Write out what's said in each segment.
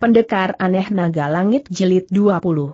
Pendekar Aneh Naga Langit jelit 20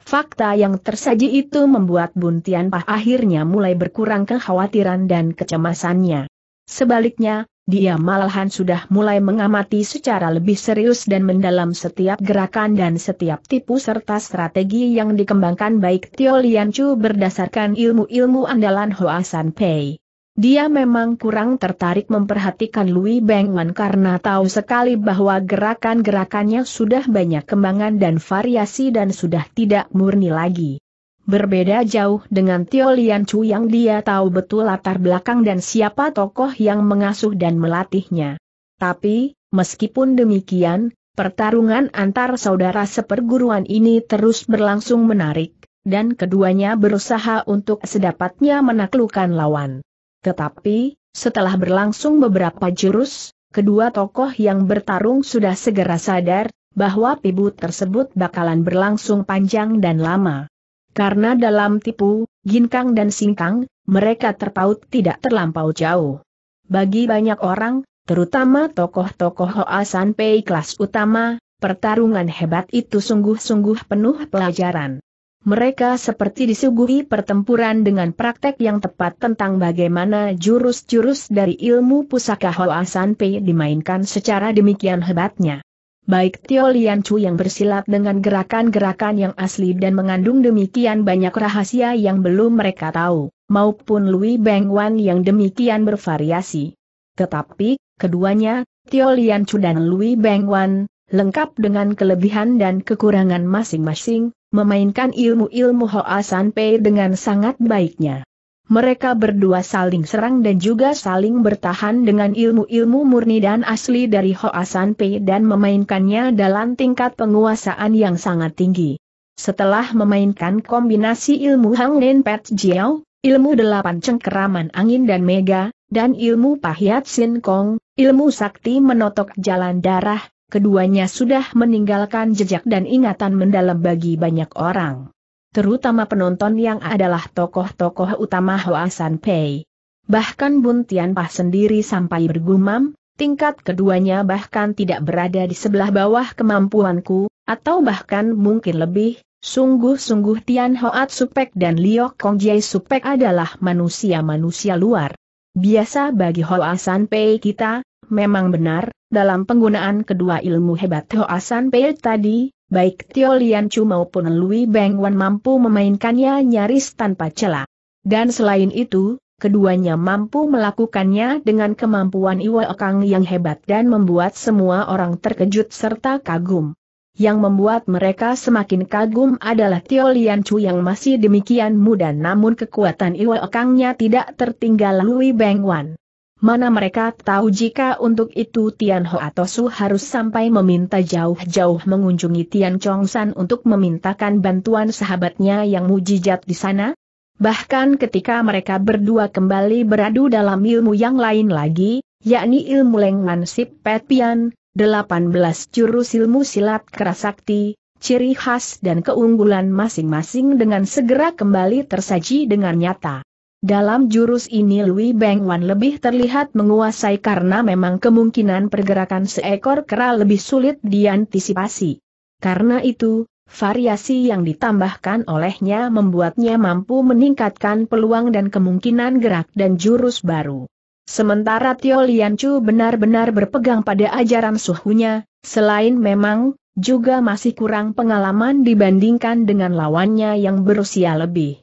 Fakta yang tersaji itu membuat Buntian Pah akhirnya mulai berkurang kekhawatiran dan kecemasannya. Sebaliknya, dia malahan sudah mulai mengamati secara lebih serius dan mendalam setiap gerakan dan setiap tipu serta strategi yang dikembangkan baik Tio Lian Chu berdasarkan ilmu-ilmu andalan Hoa San Pei dia memang kurang tertarik memperhatikan Louis Bengwan karena tahu sekali bahwa gerakan-gerakannya sudah banyak kembangan dan variasi dan sudah tidak murni lagi. Berbeda jauh dengan Tio Lian Chu yang dia tahu betul latar belakang dan siapa tokoh yang mengasuh dan melatihnya. Tapi, meskipun demikian, pertarungan antar saudara seperguruan ini terus berlangsung menarik, dan keduanya berusaha untuk sedapatnya menaklukkan lawan. Tetapi, setelah berlangsung beberapa jurus, kedua tokoh yang bertarung sudah segera sadar bahwa pibu tersebut bakalan berlangsung panjang dan lama. Karena dalam tipu, ginkang dan singkang, mereka terpaut tidak terlampau jauh. Bagi banyak orang, terutama tokoh-tokoh Hoa Sanpei kelas utama, pertarungan hebat itu sungguh-sungguh penuh pelajaran mereka seperti disuguhi pertempuran dengan praktek yang tepat tentang bagaimana jurus-jurus dari ilmu pusaka Hoa Sanpei dimainkan secara demikian hebatnya. Baik Tio Lian Chu yang bersilat dengan gerakan-gerakan yang asli dan mengandung demikian banyak rahasia yang belum mereka tahu, maupun Lui Beng Wan yang demikian bervariasi. Tetapi, keduanya, Tio Lian Chu dan Lui Beng Wan, lengkap dengan kelebihan dan kekurangan masing-masing, memainkan ilmu-ilmu Hoa Pei dengan sangat baiknya. Mereka berdua saling serang dan juga saling bertahan dengan ilmu-ilmu murni dan asli dari Hoa Pei dan memainkannya dalam tingkat penguasaan yang sangat tinggi. Setelah memainkan kombinasi ilmu Hang Nen Pet Jiao, ilmu delapan cengkeraman angin dan mega, dan ilmu Pahiat Sin Kong, ilmu sakti menotok jalan darah, keduanya sudah meninggalkan jejak dan ingatan mendalam bagi banyak orang. Terutama penonton yang adalah tokoh-tokoh utama Hoasan Pei. Bahkan Bun Tianpa sendiri sampai bergumam, tingkat keduanya bahkan tidak berada di sebelah bawah kemampuanku, atau bahkan mungkin lebih, sungguh-sungguh Tian Hoat Supek dan Liu Kong Jai Supek adalah manusia-manusia luar. Biasa bagi Hoasan Pei kita, Memang benar, dalam penggunaan kedua ilmu hebat Hoasan Pei tadi, baik Tio Lian Chu maupun Lui Beng Wan mampu memainkannya nyaris tanpa celah. Dan selain itu, keduanya mampu melakukannya dengan kemampuan Iwa Okang yang hebat dan membuat semua orang terkejut serta kagum. Yang membuat mereka semakin kagum adalah Tio Lian Chu yang masih demikian muda namun kekuatan Iwa Okangnya tidak tertinggal Lui Beng Wan. Mana mereka tahu jika untuk itu Tian Ho atau Su harus sampai meminta jauh-jauh mengunjungi Tian Chong San untuk memintakan bantuan sahabatnya yang mujijat di sana? Bahkan ketika mereka berdua kembali beradu dalam ilmu yang lain lagi, yakni ilmu lengan Sip Petian, 18 jurus ilmu silat kerasakti, ciri khas dan keunggulan masing-masing dengan segera kembali tersaji dengan nyata. Dalam jurus ini Lui Beng Wan lebih terlihat menguasai karena memang kemungkinan pergerakan seekor kera lebih sulit diantisipasi. Karena itu, variasi yang ditambahkan olehnya membuatnya mampu meningkatkan peluang dan kemungkinan gerak dan jurus baru. Sementara Tio Chu benar-benar berpegang pada ajaran suhunya, selain memang, juga masih kurang pengalaman dibandingkan dengan lawannya yang berusia lebih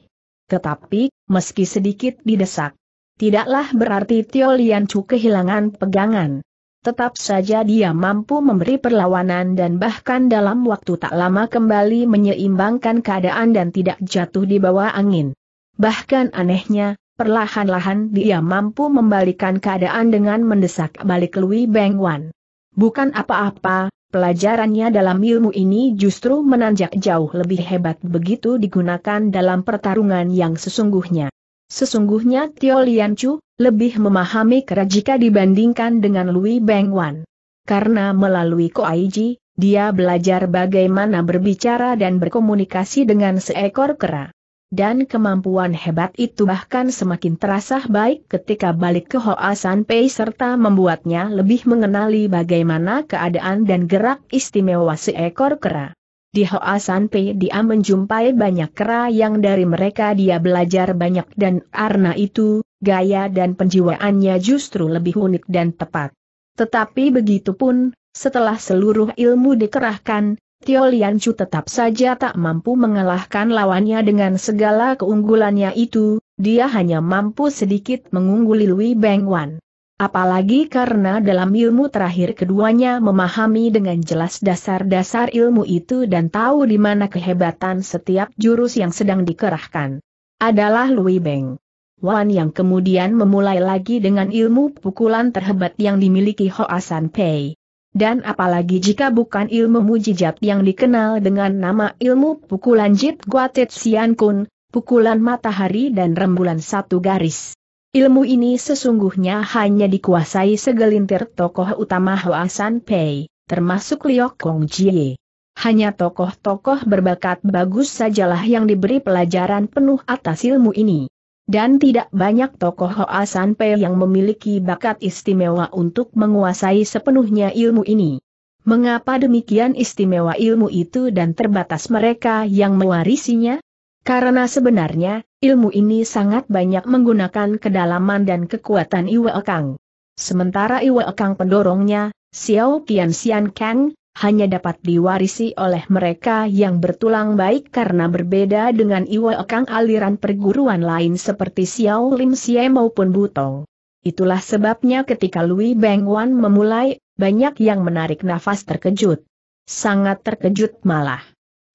tetapi, meski sedikit didesak, tidaklah berarti Tio Lian Chu kehilangan pegangan. Tetap saja dia mampu memberi perlawanan dan bahkan dalam waktu tak lama kembali menyeimbangkan keadaan dan tidak jatuh di bawah angin. Bahkan anehnya, perlahan-lahan dia mampu membalikan keadaan dengan mendesak balik Lui Beng Wan. Bukan apa-apa, Pelajarannya dalam ilmu ini justru menanjak jauh lebih hebat begitu digunakan dalam pertarungan yang sesungguhnya. Sesungguhnya Tio Lian Chu, lebih memahami kera jika dibandingkan dengan Lui Beng Wan. Karena melalui Koaiji, dia belajar bagaimana berbicara dan berkomunikasi dengan seekor kera dan kemampuan hebat itu bahkan semakin terasa baik ketika balik ke Hoa San Pei serta membuatnya lebih mengenali bagaimana keadaan dan gerak istimewa seekor kera. Di Hoa San Pei dia menjumpai banyak kera yang dari mereka dia belajar banyak dan karena itu, gaya dan penjiwaannya justru lebih unik dan tepat. Tetapi begitu pun, setelah seluruh ilmu dikerahkan, Tio Chu tetap saja tak mampu mengalahkan lawannya dengan segala keunggulannya itu, dia hanya mampu sedikit mengungguli Lui Beng Wan. Apalagi karena dalam ilmu terakhir keduanya memahami dengan jelas dasar-dasar ilmu itu dan tahu di mana kehebatan setiap jurus yang sedang dikerahkan. Adalah Lui Beng. Wan yang kemudian memulai lagi dengan ilmu pukulan terhebat yang dimiliki Hoasan Pei. Dan apalagi jika bukan ilmu mujijat yang dikenal dengan nama ilmu pukulan Jit Guatet Sian Kun, pukulan matahari dan rembulan satu garis. Ilmu ini sesungguhnya hanya dikuasai segelintir tokoh utama san Pei, termasuk Liok Kong Jie. Hanya tokoh-tokoh berbakat bagus sajalah yang diberi pelajaran penuh atas ilmu ini. Dan tidak banyak tokoh Hoa Sanpei yang memiliki bakat istimewa untuk menguasai sepenuhnya ilmu ini. Mengapa demikian istimewa ilmu itu dan terbatas mereka yang mewarisinya? Karena sebenarnya, ilmu ini sangat banyak menggunakan kedalaman dan kekuatan Iwe Kang. Sementara Iwe Kang pendorongnya, Xiao Qian Xian Kang, hanya dapat diwarisi oleh mereka yang bertulang baik karena berbeda dengan Iwa Kang aliran perguruan lain seperti Xiao Lim Xie maupun Butong. Itulah sebabnya ketika Lui Beng Wan memulai, banyak yang menarik nafas terkejut. Sangat terkejut malah.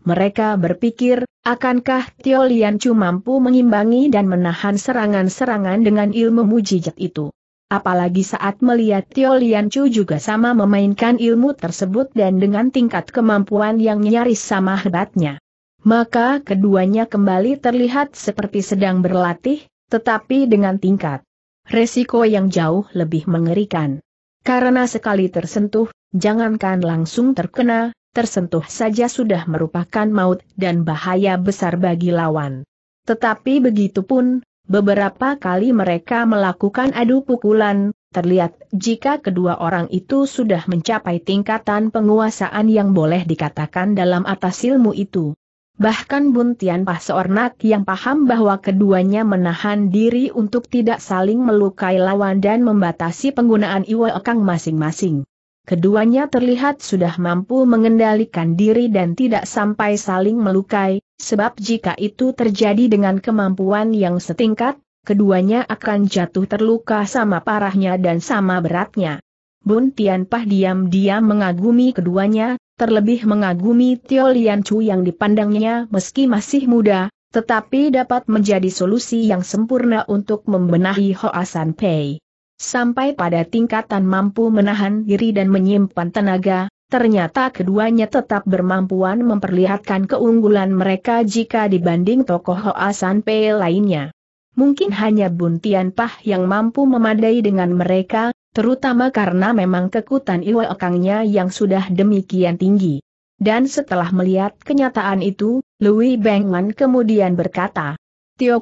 Mereka berpikir, akankah Tio Lian Chu mampu mengimbangi dan menahan serangan-serangan dengan ilmu mujijat itu? Apalagi saat melihat Tio Lian Chu juga sama memainkan ilmu tersebut dan dengan tingkat kemampuan yang nyaris sama hebatnya. Maka keduanya kembali terlihat seperti sedang berlatih, tetapi dengan tingkat resiko yang jauh lebih mengerikan. Karena sekali tersentuh, jangankan langsung terkena, tersentuh saja sudah merupakan maut dan bahaya besar bagi lawan. Tetapi begitu pun, Beberapa kali mereka melakukan adu pukulan, terlihat jika kedua orang itu sudah mencapai tingkatan penguasaan yang boleh dikatakan dalam atas ilmu itu. Bahkan Buntian Pasornak yang paham bahwa keduanya menahan diri untuk tidak saling melukai lawan dan membatasi penggunaan Iwa Ekang masing-masing. Keduanya terlihat sudah mampu mengendalikan diri dan tidak sampai saling melukai, Sebab jika itu terjadi dengan kemampuan yang setingkat, keduanya akan jatuh terluka sama parahnya dan sama beratnya. Bun Tianpah diam-diam mengagumi keduanya, terlebih mengagumi Tio Lian Chu yang dipandangnya meski masih muda, tetapi dapat menjadi solusi yang sempurna untuk membenahi Hoa San Pei. Sampai pada tingkatan mampu menahan diri dan menyimpan tenaga, Ternyata keduanya tetap bermampuan memperlihatkan keunggulan mereka jika dibanding tokoh Hoa San lainnya. Mungkin hanya Buntian Pah yang mampu memadai dengan mereka, terutama karena memang kekutan Iwa Ekangnya yang sudah demikian tinggi. Dan setelah melihat kenyataan itu, Louis Bengman kemudian berkata, Tio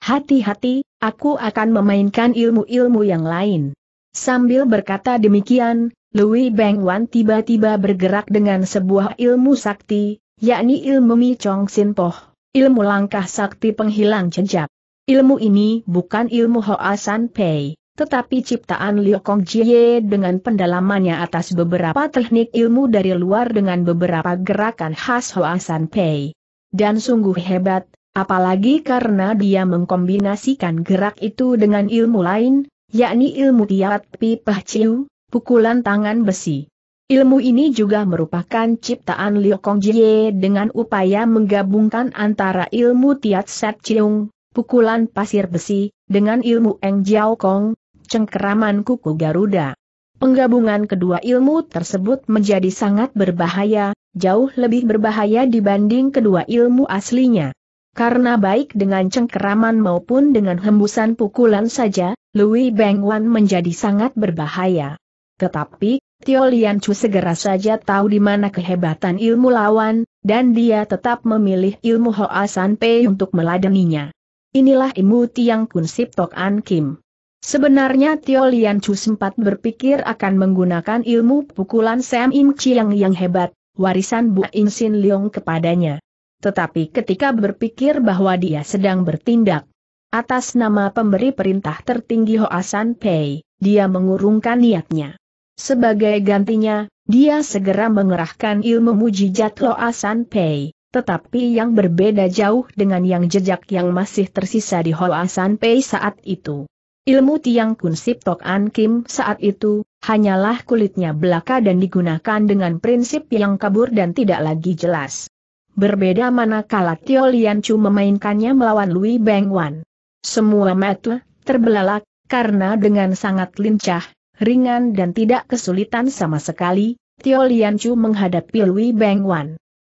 hati-hati, aku akan memainkan ilmu-ilmu yang lain. Sambil berkata demikian, Lui Beng Wan tiba-tiba bergerak dengan sebuah ilmu sakti, yakni ilmu Mi Chong Sin Poh, ilmu langkah sakti penghilang jejak. Ilmu ini bukan ilmu Hoa San Pei, tetapi ciptaan Liu Kong Jie dengan pendalamannya atas beberapa teknik ilmu dari luar dengan beberapa gerakan khas Hoa San Pei. Dan sungguh hebat, apalagi karena dia mengkombinasikan gerak itu dengan ilmu lain, yakni ilmu Tiat Pi Pah Chiu, pukulan tangan besi. Ilmu ini juga merupakan ciptaan Liu Jie dengan upaya menggabungkan antara ilmu Tiat Set Chiung, pukulan pasir besi, dengan ilmu Eng Jiao Kong, cengkeraman kuku Garuda. Penggabungan kedua ilmu tersebut menjadi sangat berbahaya, jauh lebih berbahaya dibanding kedua ilmu aslinya. Karena baik dengan cengkeraman maupun dengan hembusan pukulan saja, Louis Bengwan menjadi sangat berbahaya. Tetapi, Tio Lian Chu segera saja tahu di mana kehebatan ilmu lawan, dan dia tetap memilih ilmu Hoa San Pei untuk meladeninya. Inilah ilmu Tiang Kun Sip Tok An Kim. Sebenarnya Tio Lian Chu sempat berpikir akan menggunakan ilmu pukulan Sam Im Chiang yang hebat, warisan Bu In Sin Leong kepadanya. Tetapi ketika berpikir bahwa dia sedang bertindak atas nama pemberi perintah tertinggi Hoa San Pei, dia mengurungkan niatnya. Sebagai gantinya, dia segera mengerahkan ilmu mujizat Loa San Pei. Tetapi yang berbeda jauh dengan yang jejak yang masih tersisa di Hoa San Pei saat itu. Ilmu Tiang Kun Sip Tok An Kim saat itu, hanyalah kulitnya belaka dan digunakan dengan prinsip yang kabur dan tidak lagi jelas. Berbeda manakala Tio Lian Chu memainkannya melawan Lui Beng Wan. Semua mata terbelalak, karena dengan sangat lincah, ringan dan tidak kesulitan sama sekali, Tio Chu menghadapi Lui Beng Wan.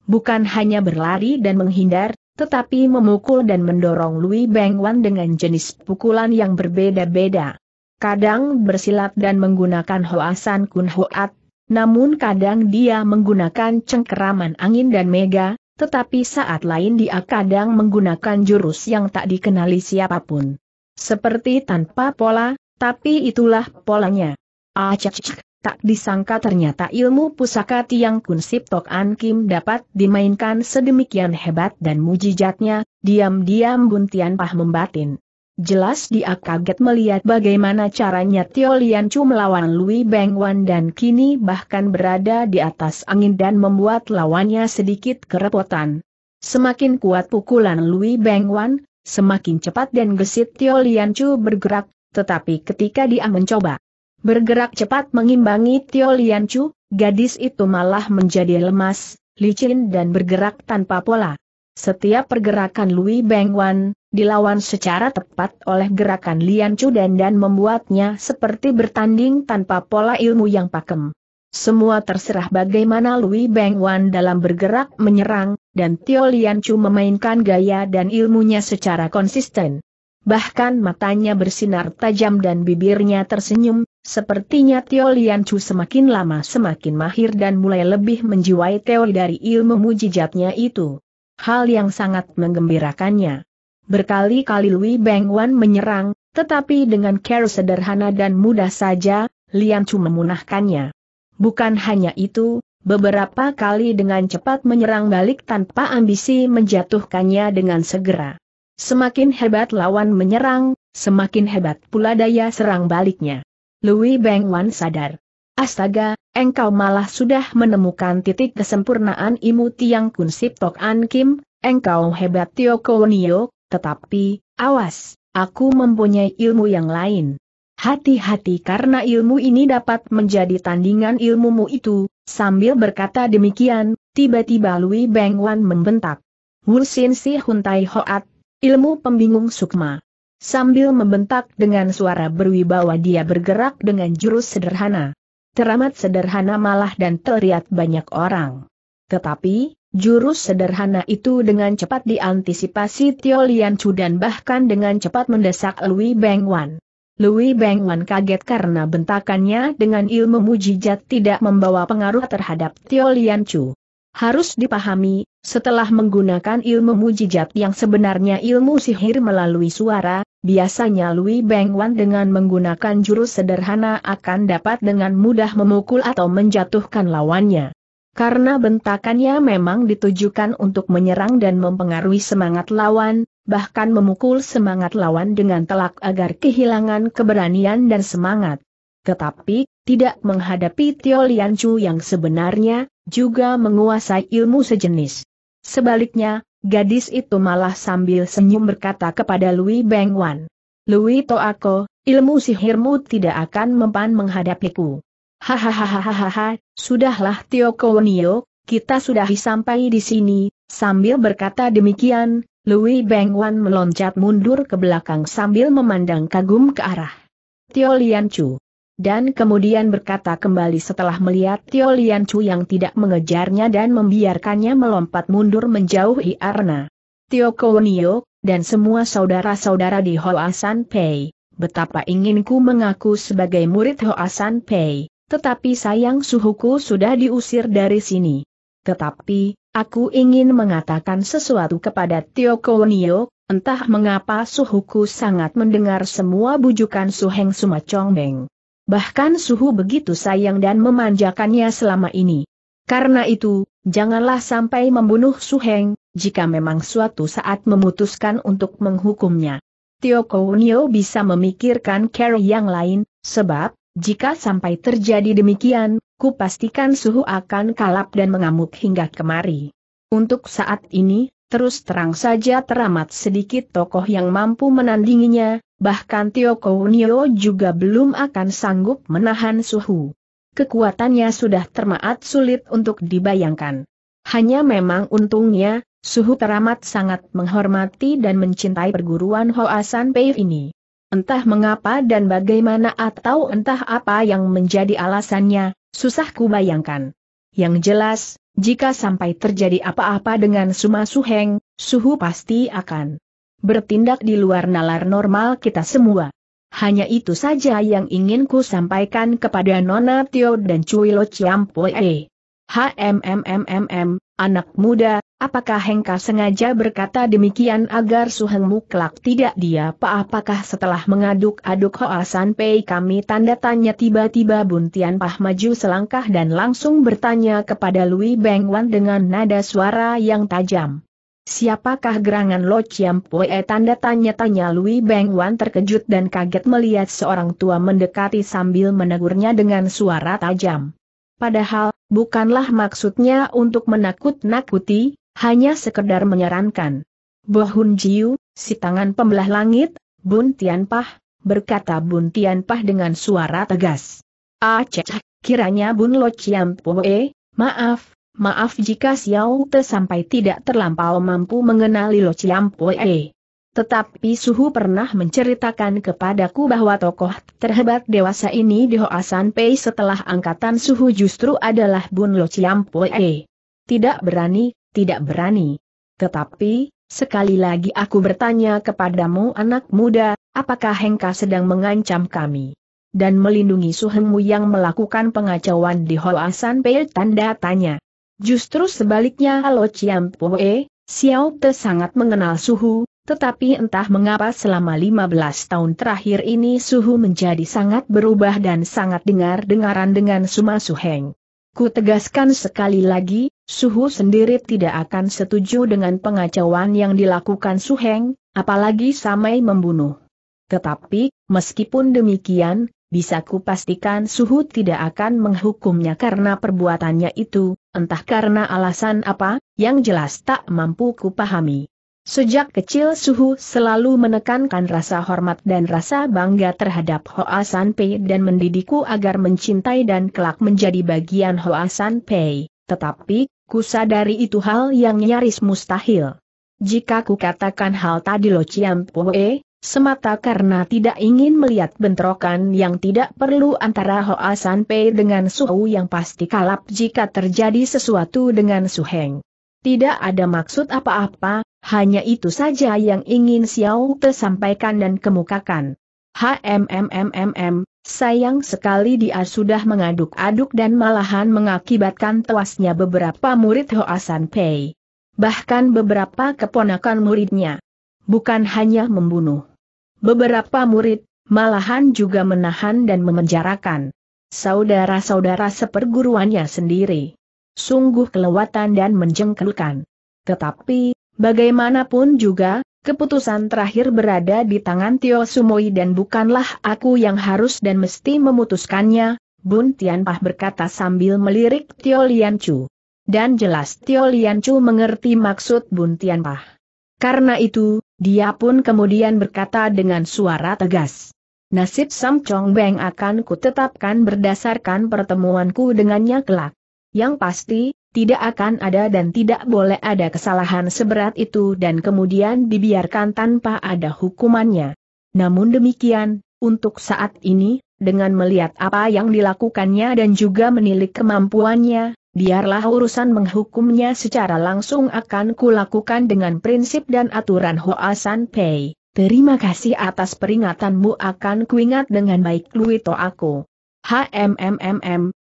Bukan hanya berlari dan menghindar, tetapi memukul dan mendorong Lui Beng Wan dengan jenis pukulan yang berbeda-beda. Kadang bersilat dan menggunakan Hoasan Kun Hoat, namun kadang dia menggunakan cengkeraman angin dan mega, tetapi saat lain dia kadang menggunakan jurus yang tak dikenali siapapun. Seperti tanpa pola, tapi itulah polanya. Ah cek. tak disangka ternyata ilmu pusaka Tiang Kun tok An Kim dapat dimainkan sedemikian hebat dan mujizatnya, diam-diam Buntian Pah membatin. Jelas dia kaget melihat bagaimana caranya Tio Lian Chu melawan Lui Beng Wan dan kini bahkan berada di atas angin dan membuat lawannya sedikit kerepotan. Semakin kuat pukulan Lui Beng Wan, semakin cepat dan gesit Tio Lian Chu bergerak, tetapi ketika dia mencoba bergerak cepat mengimbangi Tio Lian Chu, gadis itu malah menjadi lemas, licin dan bergerak tanpa pola. Setiap pergerakan Lui Beng Wan, dilawan secara tepat oleh gerakan Lian Chu dan dan membuatnya seperti bertanding tanpa pola ilmu yang pakem. Semua terserah bagaimana Lui Beng Wan dalam bergerak menyerang, dan Tio Lian Chu memainkan gaya dan ilmunya secara konsisten bahkan matanya bersinar tajam dan bibirnya tersenyum, sepertinya Tio Lian Chu semakin lama semakin mahir dan mulai lebih menjiwai teori dari ilmu mujijatnya itu. Hal yang sangat menggembirakannya. Berkali-kali Lui Beng Wan menyerang, tetapi dengan care sederhana dan mudah saja, Lian Chu memunahkannya. Bukan hanya itu, beberapa kali dengan cepat menyerang balik tanpa ambisi menjatuhkannya dengan segera. Semakin hebat lawan menyerang, semakin hebat pula daya serang baliknya. Louis Wan sadar. Astaga, engkau malah sudah menemukan titik kesempurnaan imu Tiang Kun Sip Tok An Kim, engkau hebat Tio Nio, tetapi, awas, aku mempunyai ilmu yang lain. Hati-hati karena ilmu ini dapat menjadi tandingan ilmumu itu, sambil berkata demikian, tiba-tiba Louis Wan membentak. Wusin si Huntai Hoat Ilmu pembingung sukma. Sambil membentak dengan suara berwibawa dia bergerak dengan jurus sederhana. Teramat sederhana malah dan terlihat banyak orang. Tetapi, jurus sederhana itu dengan cepat diantisipasi Tio Lian Chu dan bahkan dengan cepat mendesak Lui Beng Wan. Lui Beng Wan kaget karena bentakannya dengan ilmu mujijat tidak membawa pengaruh terhadap Tio Lian Chu harus dipahami, setelah menggunakan ilmu mujijat yang sebenarnya ilmu sihir melalui suara, biasanya Lui Wan dengan menggunakan jurus sederhana akan dapat dengan mudah memukul atau menjatuhkan lawannya. Karena bentakannya memang ditujukan untuk menyerang dan mempengaruhi semangat lawan, bahkan memukul semangat lawan dengan telak agar kehilangan keberanian dan semangat. Tetapi, tidak menghadapi Tio Lian Chu yang sebenarnya, juga menguasai ilmu sejenis. Sebaliknya, gadis itu malah sambil senyum berkata kepada Lui Beng Wan. Lui Toako, ilmu sihirmu tidak akan mempan menghadapiku. Hahaha, sudahlah Tio Kowonio, kita sudah sampai di sini, sambil berkata demikian, Lui Beng Wan meloncat mundur ke belakang sambil memandang kagum ke arah Tio Lian Chu dan kemudian berkata kembali setelah melihat Tio Lian Chu yang tidak mengejarnya dan membiarkannya melompat mundur menjauhi Arna. Tio Kowenio, dan semua saudara-saudara di Hoa San Pei, betapa inginku mengaku sebagai murid Hoa San Pei, tetapi sayang suhuku sudah diusir dari sini. Tetapi, aku ingin mengatakan sesuatu kepada Tio Kowenio, entah mengapa suhuku sangat mendengar semua bujukan Suheng Sumacong Beng. Bahkan suhu begitu sayang dan memanjakannya selama ini. Karena itu, janganlah sampai membunuh Su Heng jika memang suatu saat memutuskan untuk menghukumnya. Tio Kounio bisa memikirkan Carrie yang lain, sebab, jika sampai terjadi demikian, ku pastikan suhu akan kalap dan mengamuk hingga kemari. Untuk saat ini, Terus terang saja teramat sedikit tokoh yang mampu menandinginya, Bahkan Tio Kounio juga belum akan sanggup menahan suhu. Kekuatannya sudah termaat sulit untuk dibayangkan. Hanya memang untungnya, suhu teramat sangat menghormati dan mencintai perguruan Hoasan Pei ini. Entah mengapa dan bagaimana atau entah apa yang menjadi alasannya, susah kubayangkan. Yang jelas, jika sampai terjadi apa-apa dengan Suma Suheng, suhu pasti akan Bertindak di luar nalar normal kita semua. Hanya itu saja yang ingin ku sampaikan kepada Nona Tio dan Cui Lo Ciampoe. HMMMMM, anak muda, apakah Hengka sengaja berkata demikian agar Suhengmu kelak tidak dia apa apakah setelah mengaduk-aduk Hoa Sanpei kami tanda tanya tiba-tiba Buntian Pah maju selangkah dan langsung bertanya kepada Louis Bengwan dengan nada suara yang tajam. Siapakah gerangan Lo Chiam Pue? Eh, tanda tanya-tanya Lui Beng Wan terkejut dan kaget melihat seorang tua mendekati sambil menegurnya dengan suara tajam. Padahal, bukanlah maksudnya untuk menakut-nakuti, hanya sekedar menyarankan. Bohun Jiu, si tangan pembelah langit, Bun Tianpah, berkata Bun Tianpah dengan suara tegas. Aceh, ah, kiranya Bun Lo Chiam Pue, maaf, Maaf jika Xiao Te sampai tidak terlampau mampu mengenali Lo Chiampoe. Tetapi Suhu pernah menceritakan kepadaku bahwa tokoh terhebat dewasa ini di Hoasan Pei setelah angkatan Suhu justru adalah Bun Lo Chiampoe. Tidak berani, tidak berani. Tetapi, sekali lagi aku bertanya kepadamu anak muda, apakah Hengka sedang mengancam kami? Dan melindungi suhemu yang melakukan pengacauan di Hoasan Pei tanda tanya. Justru sebaliknya Lo Chiam Poe, Xiao Te sangat mengenal suhu, tetapi entah mengapa selama 15 tahun terakhir ini suhu menjadi sangat berubah dan sangat dengar-dengaran dengan Suma Suheng. Ku tegaskan sekali lagi, Suhu sendiri tidak akan setuju dengan pengacauan yang dilakukan Suheng, apalagi samai membunuh. Tetapi, meskipun demikian, bisa kupastikan Suhu tidak akan menghukumnya karena perbuatannya itu, entah karena alasan apa, yang jelas tak mampu kupahami. Sejak kecil Suhu selalu menekankan rasa hormat dan rasa bangga terhadap Hoa San Pei dan mendidikku agar mencintai dan kelak menjadi bagian Hoa San Pei. Tetapi, ku sadari itu hal yang nyaris mustahil. Jika ku katakan hal tadi Lo Chiam Pue, semata karena tidak ingin melihat bentrokan yang tidak perlu antara Hoa San Pei dengan Suhu yang pasti kalap jika terjadi sesuatu dengan Suheng. Tidak ada maksud apa-apa, hanya itu saja yang ingin Xiao Te sampaikan dan kemukakan. HMMMMM, sayang sekali dia sudah mengaduk-aduk dan malahan mengakibatkan tewasnya beberapa murid Hoa San Pei. Bahkan beberapa keponakan muridnya bukan hanya membunuh. Beberapa murid, malahan juga menahan dan memenjarakan saudara-saudara seperguruannya sendiri. Sungguh kelewatan dan menjengkelkan. Tetapi, bagaimanapun juga, keputusan terakhir berada di tangan Tio Sumoi dan bukanlah aku yang harus dan mesti memutuskannya, Bun Tianpah berkata sambil melirik Tio Chu. Dan jelas Tio Chu mengerti maksud Bun Tianpah. Karena itu, dia pun kemudian berkata dengan suara tegas. Nasib Sam Chong Beng akan kutetapkan berdasarkan pertemuanku dengannya kelak. Yang pasti, tidak akan ada dan tidak boleh ada kesalahan seberat itu dan kemudian dibiarkan tanpa ada hukumannya. Namun demikian, untuk saat ini, dengan melihat apa yang dilakukannya dan juga menilik kemampuannya, biarlah urusan menghukumnya secara langsung akan kulakukan dengan prinsip dan aturan Hoa San Pei. Terima kasih atas peringatanmu akan kuingat dengan baik Luito aku. Hmmm,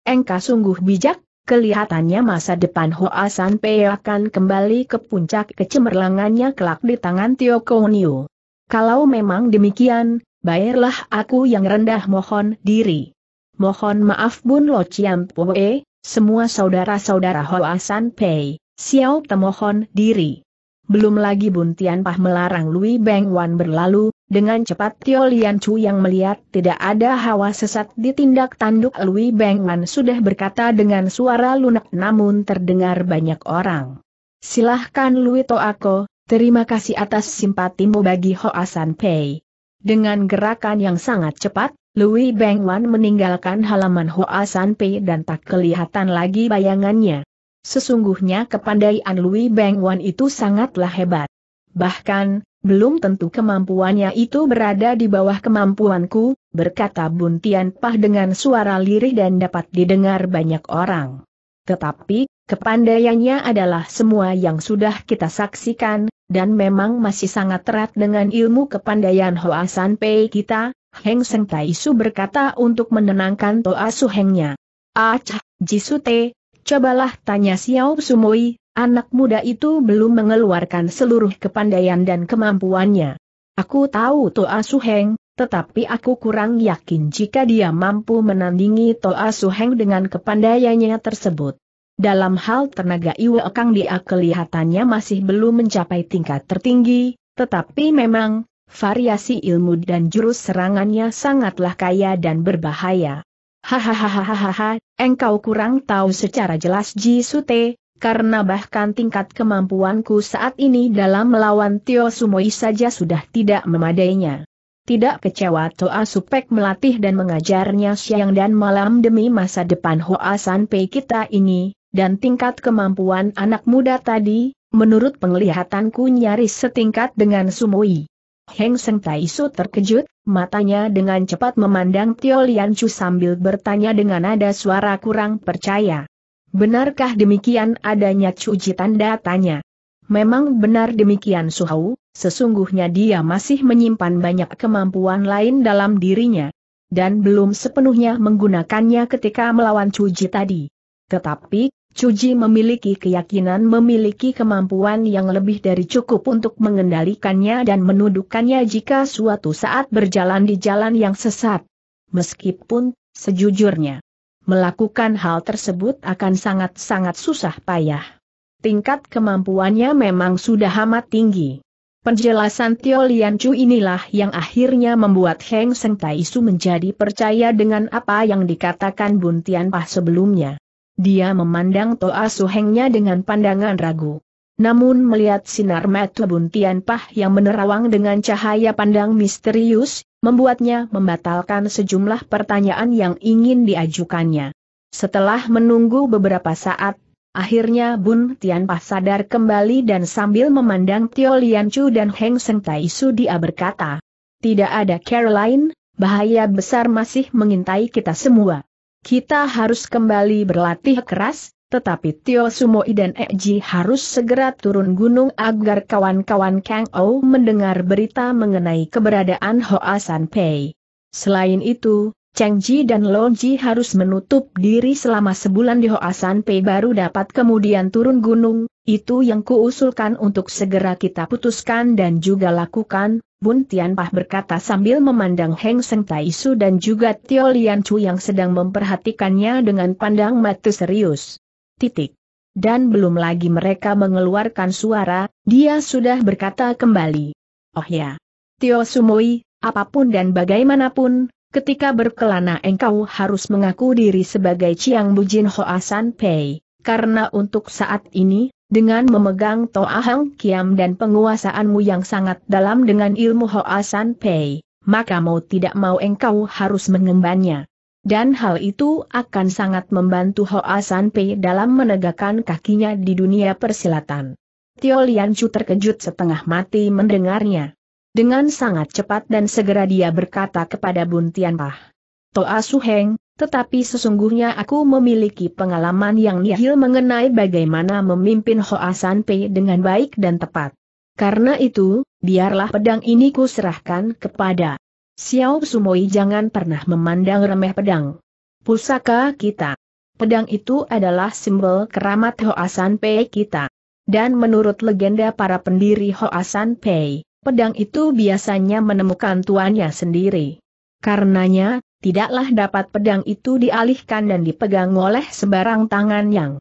engkau sungguh bijak, kelihatannya masa depan Hoa San Pei akan kembali ke puncak kecemerlangannya kelak di tangan Tio Konyo. Kalau memang demikian, bayarlah aku yang rendah mohon diri. Mohon maaf Bun Lo Chiam Poe, semua saudara-saudara Hoa San Pei, Xiao Temohon diri. Belum lagi Buntian Pah melarang Lui Beng Wan berlalu, dengan cepat Tio Lian Chu yang melihat tidak ada hawa sesat ditindak tanduk Lui Beng Wan sudah berkata dengan suara lunak namun terdengar banyak orang. Silahkan Lui Toako, terima kasih atas simpatimu bagi Hoa San Pei. Dengan gerakan yang sangat cepat, Louis Wan meninggalkan halaman Hoa San Pei dan tak kelihatan lagi bayangannya. Sesungguhnya kepandaian Louis Wan itu sangatlah hebat. Bahkan, belum tentu kemampuannya itu berada di bawah kemampuanku, berkata Bun Tian Pah dengan suara lirih dan dapat didengar banyak orang. Tetapi, kepandaiannya adalah semua yang sudah kita saksikan, dan memang masih sangat erat dengan ilmu kepandaian Hoa San Pei kita, Heng Seng Tai Su berkata untuk menenangkan Toa Su Hengnya. Acah, ah, Jisute, cobalah tanya Xiao Sumoi, anak muda itu belum mengeluarkan seluruh kepandaian dan kemampuannya. Aku tahu Toa Su Heng, tetapi aku kurang yakin jika dia mampu menandingi Toa Su Heng dengan kepandaiannya tersebut. Dalam hal tenaga Iwe Kang dia kelihatannya masih belum mencapai tingkat tertinggi, tetapi memang, variasi ilmu dan jurus serangannya sangatlah kaya dan berbahaya. Hahaha, engkau kurang tahu secara jelas Ji Sute, karena bahkan tingkat kemampuanku saat ini dalam melawan Tio Sumoi saja sudah tidak memadainya. Tidak kecewa Toa Supek melatih dan mengajarnya siang dan malam demi masa depan Hoa Sanpei kita ini, dan tingkat kemampuan anak muda tadi, menurut penglihatanku nyaris setingkat dengan Sumoi. Heng Seng Su terkejut, matanya dengan cepat memandang Tio Lian Chu sambil bertanya dengan nada suara kurang percaya. Benarkah demikian adanya cuci tanda tanya? Memang benar demikian Suhau, sesungguhnya dia masih menyimpan banyak kemampuan lain dalam dirinya. Dan belum sepenuhnya menggunakannya ketika melawan cuci tadi. Tetapi, Cuji memiliki keyakinan memiliki kemampuan yang lebih dari cukup untuk mengendalikannya dan menundukkannya jika suatu saat berjalan di jalan yang sesat. Meskipun, sejujurnya, melakukan hal tersebut akan sangat-sangat susah payah. Tingkat kemampuannya memang sudah amat tinggi. Penjelasan Tio Lian Chu inilah yang akhirnya membuat Heng Seng Tai Su menjadi percaya dengan apa yang dikatakan Buntian Pah sebelumnya. Dia memandang Toa Suhengnya dengan pandangan ragu. Namun melihat sinar mata Buntian Pah yang menerawang dengan cahaya pandang misterius, membuatnya membatalkan sejumlah pertanyaan yang ingin diajukannya. Setelah menunggu beberapa saat, akhirnya Bun Tianpah sadar kembali dan sambil memandang Tio Chu dan Heng Seng Tai Su dia berkata, Tidak ada Caroline, bahaya besar masih mengintai kita semua. Kita harus kembali berlatih keras, tetapi Tio Sumoi dan Eji harus segera turun gunung agar kawan-kawan Kang O mendengar berita mengenai keberadaan Hoa San Pei. Selain itu, Cheng Ji dan Lo Ji harus menutup diri selama sebulan di Hoasan Pei baru dapat kemudian turun gunung, itu yang kuusulkan untuk segera kita putuskan dan juga lakukan, Bun Tianpah berkata sambil memandang Heng Seng Su dan juga Tio Lian Chu yang sedang memperhatikannya dengan pandang mata serius. Titik. Dan belum lagi mereka mengeluarkan suara, dia sudah berkata kembali. Oh ya. Tio Sumoi, apapun dan bagaimanapun, Ketika berkelana engkau harus mengaku diri sebagai Chiang Bujin Hoa San Pei, karena untuk saat ini, dengan memegang Toahang Kiam dan penguasaanmu yang sangat dalam dengan ilmu Hoa San Pei, maka mau tidak mau engkau harus mengembannya. Dan hal itu akan sangat membantu Hoa San Pei dalam menegakkan kakinya di dunia persilatan. Tio Lian Chu terkejut setengah mati mendengarnya. Dengan sangat cepat dan segera dia berkata kepada Buntian Pah. Toa Suheng, tetapi sesungguhnya aku memiliki pengalaman yang nihil mengenai bagaimana memimpin Hoa San Pei dengan baik dan tepat. Karena itu, biarlah pedang ini kuserahkan kepada Xiao Sumoi jangan pernah memandang remeh pedang. Pusaka kita. Pedang itu adalah simbol keramat Hoa San Pei kita. Dan menurut legenda para pendiri Hoa San Pei pedang itu biasanya menemukan tuannya sendiri. Karenanya, tidaklah dapat pedang itu dialihkan dan dipegang oleh sebarang tangan yang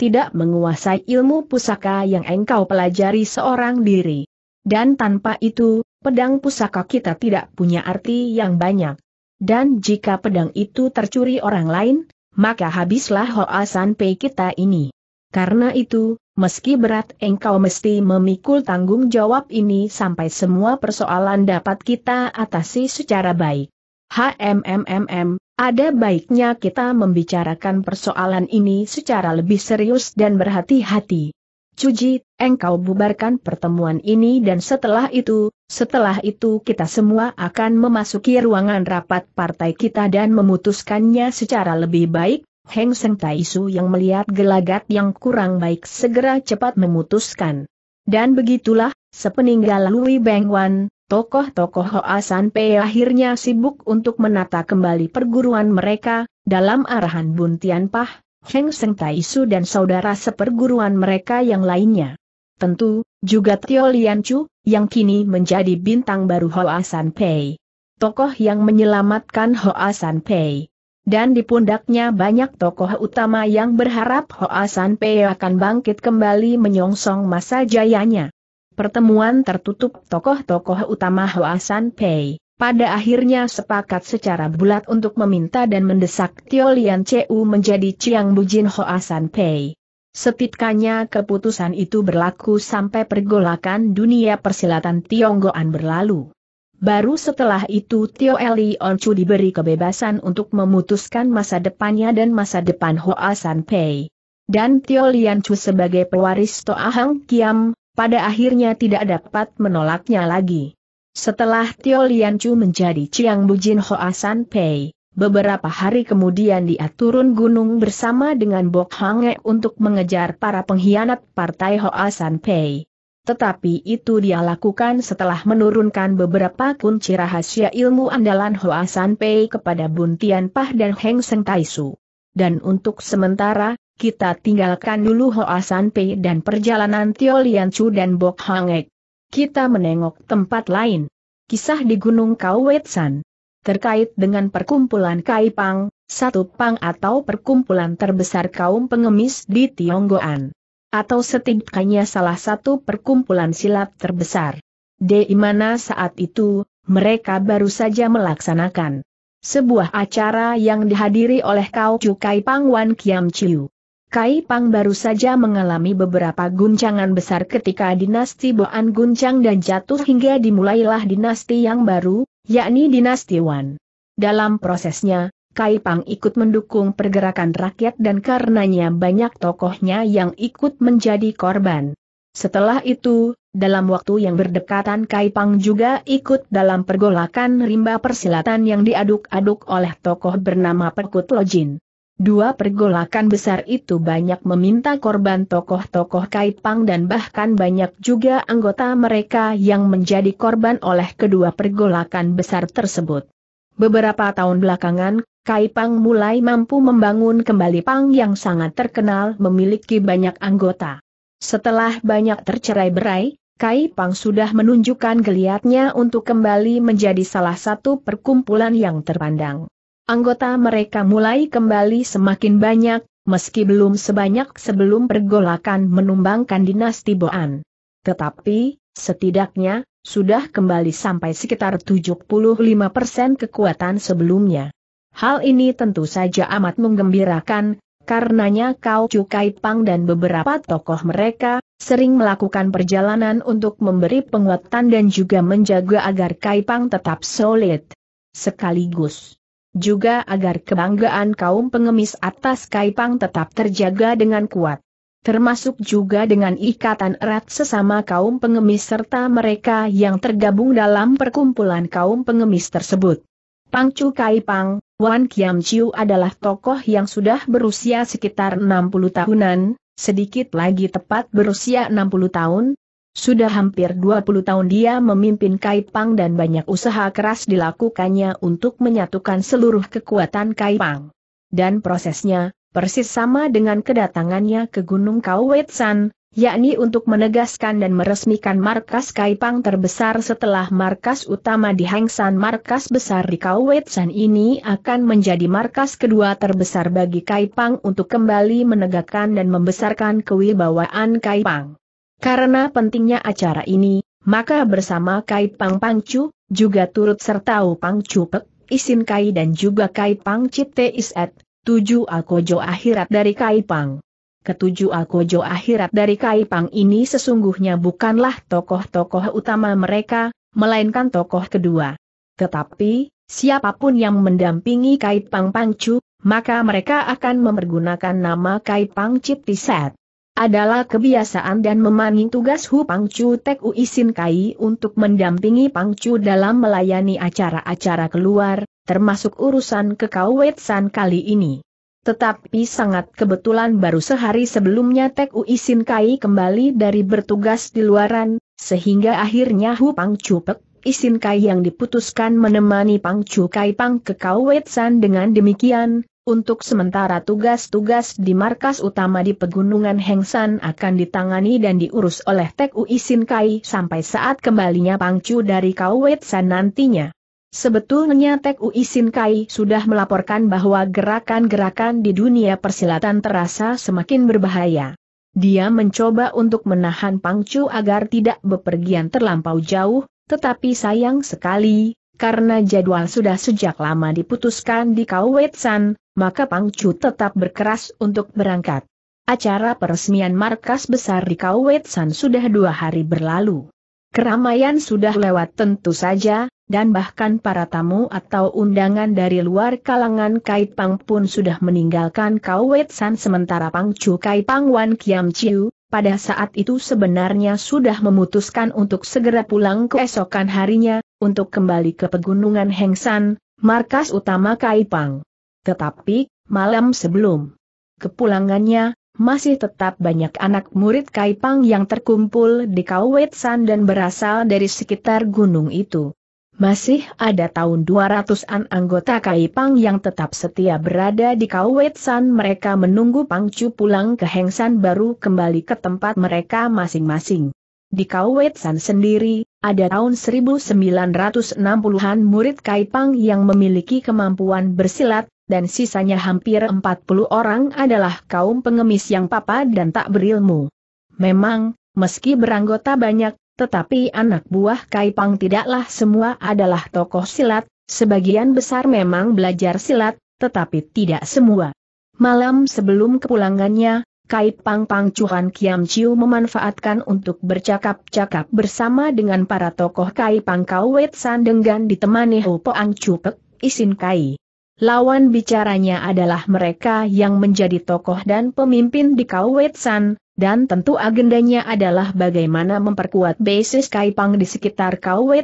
tidak menguasai ilmu pusaka yang engkau pelajari seorang diri. Dan tanpa itu, pedang pusaka kita tidak punya arti yang banyak. Dan jika pedang itu tercuri orang lain, maka habislah hoasan pe kita ini. Karena itu, meski berat engkau mesti memikul tanggung jawab ini sampai semua persoalan dapat kita atasi secara baik. HMMMM, ada baiknya kita membicarakan persoalan ini secara lebih serius dan berhati-hati. Cuji, engkau bubarkan pertemuan ini dan setelah itu, setelah itu kita semua akan memasuki ruangan rapat partai kita dan memutuskannya secara lebih baik, Heng Seng Taisu yang melihat gelagat yang kurang baik segera cepat memutuskan. Dan begitulah, sepeninggal Lui Beng Wan, tokoh-tokoh Hoa San Pei akhirnya sibuk untuk menata kembali perguruan mereka, dalam arahan Buntian Pah, Heng Seng Taisu dan saudara seperguruan mereka yang lainnya. Tentu, juga Tio Lian Chu, yang kini menjadi bintang baru Hoa San Pei. Tokoh yang menyelamatkan Hoa San Pei dan di pundaknya banyak tokoh utama yang berharap Hoa San Pei akan bangkit kembali menyongsong masa jayanya. Pertemuan tertutup tokoh-tokoh utama Hoa San Pei, pada akhirnya sepakat secara bulat untuk meminta dan mendesak Tio Lian Cu menjadi Chiang Bujin Hoa San Pei. Setidaknya keputusan itu berlaku sampai pergolakan dunia persilatan Tionggoan berlalu. Baru setelah itu Tio Eli Onchu diberi kebebasan untuk memutuskan masa depannya dan masa depan Hoa San Pei. Dan Tio Lian Chu sebagai pewaris Toa Hang Kiam, pada akhirnya tidak dapat menolaknya lagi. Setelah Tio Lian Chu menjadi Chiang Bujin Hoa San Pei, Beberapa hari kemudian dia turun gunung bersama dengan Bok Hange untuk mengejar para pengkhianat partai Hoa San Pei. Tetapi itu dia lakukan setelah menurunkan beberapa kunci rahasia ilmu andalan Hoa San Pei kepada Buntian Pah dan Heng Seng Taisu. Dan untuk sementara, kita tinggalkan dulu Hoa San Pei dan perjalanan Tio Lian Chu dan Bok Hangek. Kita menengok tempat lain. Kisah di Gunung Kauwetsan. Terkait dengan perkumpulan Kai Pang, satu pang atau perkumpulan terbesar kaum pengemis di Tionggoan atau setidaknya salah satu perkumpulan silat terbesar. Di mana saat itu, mereka baru saja melaksanakan sebuah acara yang dihadiri oleh Kau Chu Kai Pang Wan Kiam Chiu. Kai Pang baru saja mengalami beberapa guncangan besar ketika dinasti Boan guncang dan jatuh hingga dimulailah dinasti yang baru, yakni dinasti Wan. Dalam prosesnya, Kaipang ikut mendukung pergerakan rakyat dan karenanya banyak tokohnya yang ikut menjadi korban. Setelah itu, dalam waktu yang berdekatan Kaipang juga ikut dalam pergolakan rimba persilatan yang diaduk-aduk oleh tokoh bernama Perkut Lojin. Dua pergolakan besar itu banyak meminta korban tokoh-tokoh Kaipang dan bahkan banyak juga anggota mereka yang menjadi korban oleh kedua pergolakan besar tersebut. Beberapa tahun belakangan, Kai Pang mulai mampu membangun kembali Pang yang sangat terkenal memiliki banyak anggota. Setelah banyak tercerai berai, Kai Pang sudah menunjukkan geliatnya untuk kembali menjadi salah satu perkumpulan yang terpandang. Anggota mereka mulai kembali semakin banyak, meski belum sebanyak sebelum pergolakan menumbangkan dinasti Boan. Tetapi, setidaknya, sudah kembali sampai sekitar 75% kekuatan sebelumnya. Hal ini tentu saja amat menggembirakan, karenanya Kau Cukai Pang dan beberapa tokoh mereka, sering melakukan perjalanan untuk memberi penguatan dan juga menjaga agar Kaipang tetap solid. Sekaligus juga agar kebanggaan kaum pengemis atas Kaipang tetap terjaga dengan kuat termasuk juga dengan ikatan erat sesama kaum pengemis serta mereka yang tergabung dalam perkumpulan kaum pengemis tersebut. Pang Chu Kai Pang, Wan Kiam Chiu adalah tokoh yang sudah berusia sekitar 60 tahunan, sedikit lagi tepat berusia 60 tahun. Sudah hampir 20 tahun dia memimpin Kai Pang dan banyak usaha keras dilakukannya untuk menyatukan seluruh kekuatan Kai Pang. Dan prosesnya, persis sama dengan kedatangannya ke Gunung Kauwetsan, yakni untuk menegaskan dan meresmikan markas Kaipang terbesar setelah markas utama di Hangsan markas besar di Kauwetsan ini akan menjadi markas kedua terbesar bagi Kaipang untuk kembali menegakkan dan membesarkan kewibawaan Kaipang. Karena pentingnya acara ini, maka bersama Kaipang Pangcu, juga turut serta Upang Cupek, Isin Kai dan juga Kai Pang Cite Iset, Tujuh Alkojo Akhirat dari Kaipang Ketujuh Alkojo Akhirat dari Kaipang ini sesungguhnya bukanlah tokoh-tokoh utama mereka, melainkan tokoh kedua. Tetapi, siapapun yang mendampingi Kaipang Pangcu, maka mereka akan mempergunakan nama Kaipang Ciptiset adalah kebiasaan dan memanggil tugas Hu Pangcu Tek Ui Sin Kai untuk mendampingi Pangcu dalam melayani acara-acara keluar, termasuk urusan kekawetsan kali ini. Tetapi sangat kebetulan baru sehari sebelumnya Tek Ui Sin Kai kembali dari bertugas di luaran, sehingga akhirnya Hu Pangcu Pek Isin Kai yang diputuskan menemani Pangcu Kai Pang ke dengan demikian, untuk sementara tugas-tugas di markas utama di Pegunungan Hengsan akan ditangani dan diurus oleh Tek Ui Kai sampai saat kembalinya Pangcu dari Kauwetsan nantinya. Sebetulnya Tek Ui Kai sudah melaporkan bahwa gerakan-gerakan di dunia persilatan terasa semakin berbahaya. Dia mencoba untuk menahan Pangcu agar tidak bepergian terlampau jauh, tetapi sayang sekali, karena jadwal sudah sejak lama diputuskan di Kauwetsan, maka Pang Chu tetap berkeras untuk berangkat. Acara peresmian markas besar di Kauwetsan sudah dua hari berlalu. Keramaian sudah lewat tentu saja, dan bahkan para tamu atau undangan dari luar kalangan Kaipang pun sudah meninggalkan Kauwetsan sementara Pang Chu Kaipang Wan Kiam Chiu, pada saat itu sebenarnya sudah memutuskan untuk segera pulang keesokan harinya, untuk kembali ke pegunungan Hengsan, markas utama Kaipang. Tetapi, malam sebelum kepulangannya, masih tetap banyak anak murid Kaipang yang terkumpul di Kawetsan dan berasal dari sekitar gunung itu. Masih ada tahun 200-an anggota Kaipang yang tetap setia berada di San. mereka menunggu Pangcu pulang ke Hengsan baru kembali ke tempat mereka masing-masing. Di San sendiri, ada tahun 1960-an murid Kaipang yang memiliki kemampuan bersilat, dan sisanya hampir 40 orang adalah kaum pengemis yang papa dan tak berilmu. Memang, meski beranggota banyak, tetapi anak buah Kaipang tidaklah semua adalah tokoh silat, sebagian besar memang belajar silat, tetapi tidak semua. Malam sebelum kepulangannya, Kaipang Pangcuhan Kiam Chiu memanfaatkan untuk bercakap-cakap bersama dengan para tokoh Kaipang Kauwet Sandenggan ditemani Ho Poang Cupek, Isin Kai. Lawan bicaranya adalah mereka yang menjadi tokoh dan pemimpin di Kauwet San, dan tentu agendanya adalah bagaimana memperkuat basis Kaipang di sekitar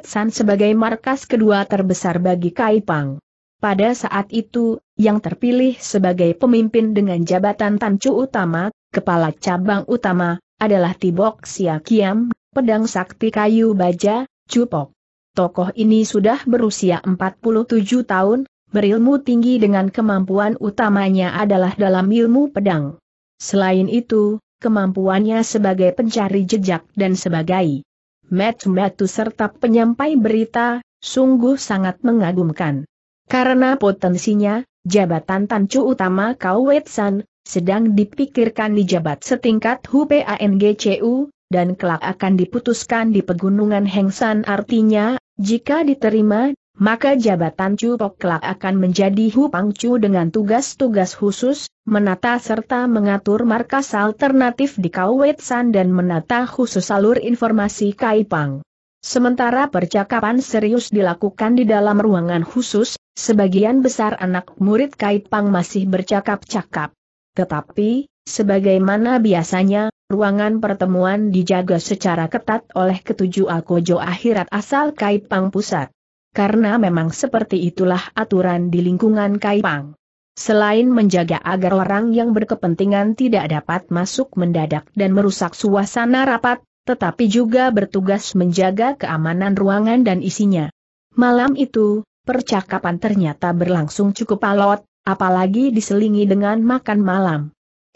San sebagai markas kedua terbesar bagi Kaipang. Pada saat itu, yang terpilih sebagai pemimpin dengan jabatan Tancu Utama, Kepala Cabang Utama, adalah Tibok Siakiam, Pedang Sakti Kayu Baja, Cupok. Tokoh ini sudah berusia 47 tahun, berilmu tinggi dengan kemampuan utamanya adalah dalam ilmu pedang. Selain itu, kemampuannya sebagai pencari jejak dan sebagai metu-metu serta penyampai berita, sungguh sangat mengagumkan. Karena potensinya, jabatan tancu utama Wetsan, sedang dipikirkan di jabat setingkat HUPANGCU, dan kelak akan diputuskan di pegunungan Hengsan artinya, jika diterima, maka jabatan Chu Pok kelak akan menjadi Hu Pang Chu dengan tugas-tugas khusus, menata serta mengatur markas alternatif di San dan menata khusus alur informasi kai pang. Sementara percakapan serius dilakukan di dalam ruangan khusus, sebagian besar anak murid kai pang masih bercakap-cakap. Tetapi, sebagaimana biasanya, Ruangan pertemuan dijaga secara ketat oleh ketujuh Akojo akhirat asal kai pang Pusat karena memang seperti itulah aturan di lingkungan Kaipang. Selain menjaga agar orang yang berkepentingan tidak dapat masuk mendadak dan merusak suasana rapat, tetapi juga bertugas menjaga keamanan ruangan dan isinya. Malam itu, percakapan ternyata berlangsung cukup alot, apalagi diselingi dengan makan malam.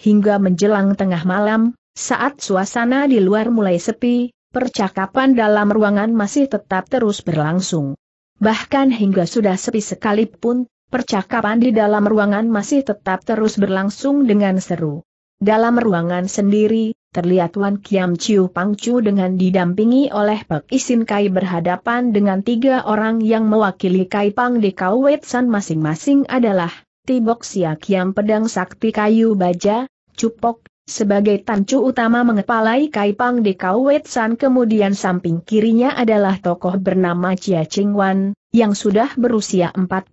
Hingga menjelang tengah malam, saat suasana di luar mulai sepi, percakapan dalam ruangan masih tetap terus berlangsung bahkan hingga sudah sepi sekalipun, percakapan di dalam ruangan masih tetap terus berlangsung dengan seru. Dalam ruangan sendiri, terlihat Wan Kiam Chiu Pang Chu dengan didampingi oleh Pak Isin Kai berhadapan dengan tiga orang yang mewakili Kai Pang di Kauwetsan masing-masing adalah Tibok Sia Kiam Pedang Sakti Kayu Baja, Cupok sebagai tancu utama mengepalai Kaipang di Kauwetsan kemudian samping kirinya adalah tokoh bernama Chia Chingwan, yang sudah berusia 44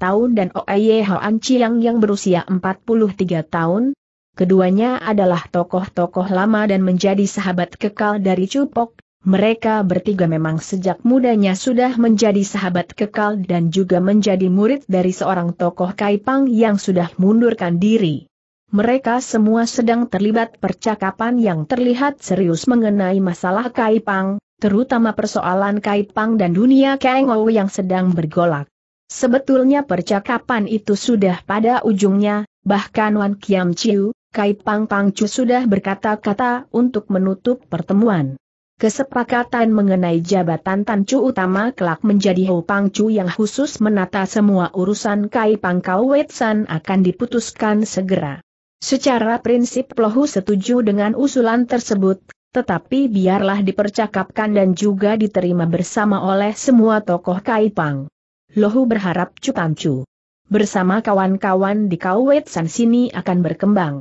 tahun dan Oye Hoan Chiang yang berusia 43 tahun. Keduanya adalah tokoh-tokoh lama dan menjadi sahabat kekal dari Cupok. Mereka bertiga memang sejak mudanya sudah menjadi sahabat kekal dan juga menjadi murid dari seorang tokoh Kaipang yang sudah mundurkan diri mereka semua sedang terlibat percakapan yang terlihat serius mengenai masalah Kaipang, terutama persoalan Kaipang dan dunia Kengo yang sedang bergolak. Sebetulnya percakapan itu sudah pada ujungnya, bahkan Wan Kiam Chiu, Pang Pangcu sudah berkata-kata untuk menutup pertemuan. Kesepakatan mengenai jabatan Tancu utama kelak menjadi Ho Pangcu yang khusus menata semua urusan Kaipang Kau Wetsan akan diputuskan segera. Secara prinsip Lohu setuju dengan usulan tersebut, tetapi biarlah dipercakapkan dan juga diterima bersama oleh semua tokoh Kaipang. Lohu berharap Cutamcu bersama kawan-kawan di Kauwet San sini akan berkembang.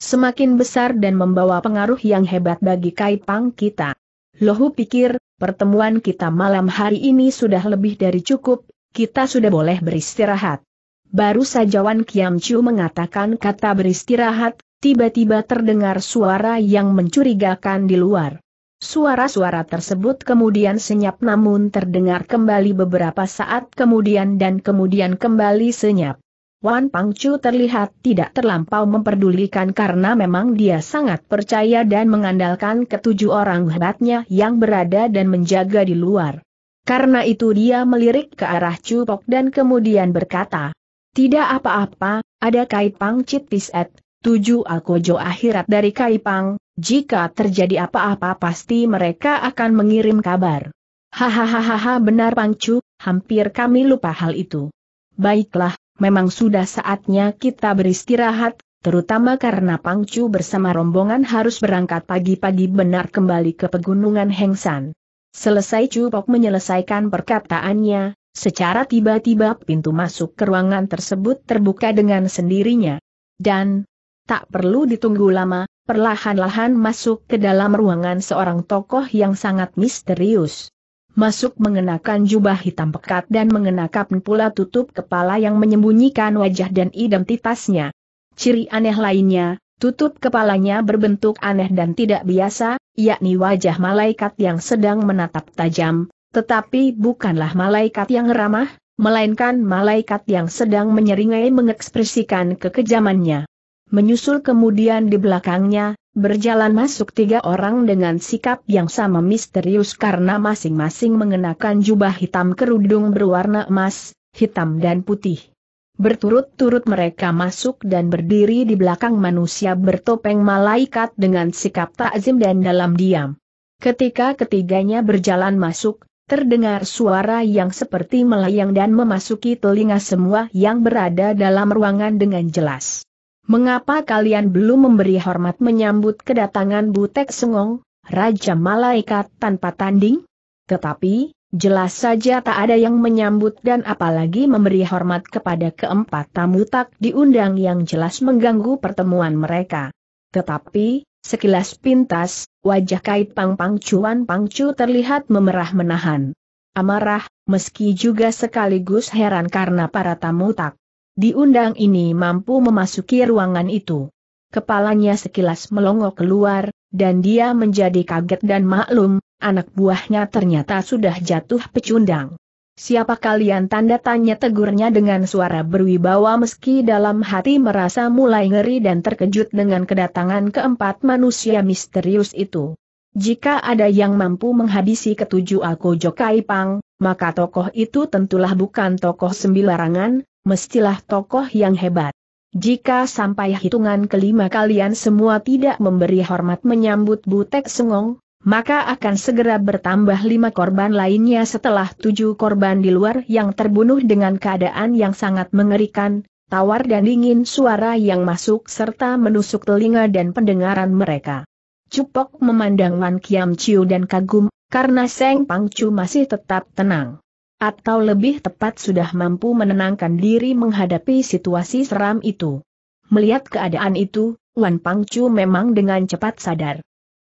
Semakin besar dan membawa pengaruh yang hebat bagi Kaipang kita. Lohu pikir, pertemuan kita malam hari ini sudah lebih dari cukup, kita sudah boleh beristirahat. Baru saja Wan Kiam Chiu mengatakan kata beristirahat, tiba-tiba terdengar suara yang mencurigakan di luar. Suara-suara tersebut kemudian senyap namun terdengar kembali beberapa saat kemudian dan kemudian kembali senyap. Wan Pang Chu terlihat tidak terlampau memperdulikan karena memang dia sangat percaya dan mengandalkan ketujuh orang hebatnya yang berada dan menjaga di luar. Karena itu dia melirik ke arah Cupok dan kemudian berkata, tidak apa-apa, ada kaipang at tujuh alkojo akhirat dari kaipang, jika terjadi apa-apa pasti mereka akan mengirim kabar. Hahaha benar Pangcu, hampir kami lupa hal itu. Baiklah, memang sudah saatnya kita beristirahat, terutama karena Pangcu bersama rombongan harus berangkat pagi-pagi benar kembali ke pegunungan Hengsan. Selesai Cupok menyelesaikan perkataannya, Secara tiba-tiba pintu masuk ke ruangan tersebut terbuka dengan sendirinya. Dan, tak perlu ditunggu lama, perlahan-lahan masuk ke dalam ruangan seorang tokoh yang sangat misterius. Masuk mengenakan jubah hitam pekat dan mengenakan pula tutup kepala yang menyembunyikan wajah dan identitasnya. Ciri aneh lainnya, tutup kepalanya berbentuk aneh dan tidak biasa, yakni wajah malaikat yang sedang menatap tajam, tetapi bukanlah malaikat yang ramah, melainkan malaikat yang sedang menyeringai mengekspresikan kekejamannya. Menyusul kemudian di belakangnya, berjalan masuk tiga orang dengan sikap yang sama misterius karena masing-masing mengenakan jubah hitam kerudung berwarna emas, hitam dan putih. Berturut-turut mereka masuk dan berdiri di belakang manusia bertopeng malaikat dengan sikap takzim dan dalam diam. Ketika ketiganya berjalan masuk, terdengar suara yang seperti melayang dan memasuki telinga semua yang berada dalam ruangan dengan jelas. Mengapa kalian belum memberi hormat menyambut kedatangan Butek Sengong, Raja Malaikat tanpa tanding? Tetapi, jelas saja tak ada yang menyambut dan apalagi memberi hormat kepada keempat tamu tak diundang yang jelas mengganggu pertemuan mereka. Tetapi, sekilas pintas, Wajah kait Pang pang cuan pang-cu terlihat memerah menahan. Amarah, meski juga sekaligus heran karena para tamu tak diundang ini mampu memasuki ruangan itu. Kepalanya sekilas melongok keluar, dan dia menjadi kaget dan maklum, anak buahnya ternyata sudah jatuh pecundang. Siapa kalian tanda tanya tegurnya dengan suara berwibawa meski dalam hati merasa mulai ngeri dan terkejut dengan kedatangan keempat manusia misterius itu. Jika ada yang mampu menghabisi ketujuh Alkojo Pang, maka tokoh itu tentulah bukan tokoh sembilarangan, mestilah tokoh yang hebat. Jika sampai hitungan kelima kalian semua tidak memberi hormat menyambut Butek Sengong, maka akan segera bertambah lima korban lainnya setelah tujuh korban di luar yang terbunuh dengan keadaan yang sangat mengerikan, tawar dan dingin suara yang masuk serta menusuk telinga dan pendengaran mereka. Cupok memandang Wan Kiam Chiu dan kagum, karena Seng Pangcu masih tetap tenang. Atau lebih tepat sudah mampu menenangkan diri menghadapi situasi seram itu. Melihat keadaan itu, Wan Pangcu memang dengan cepat sadar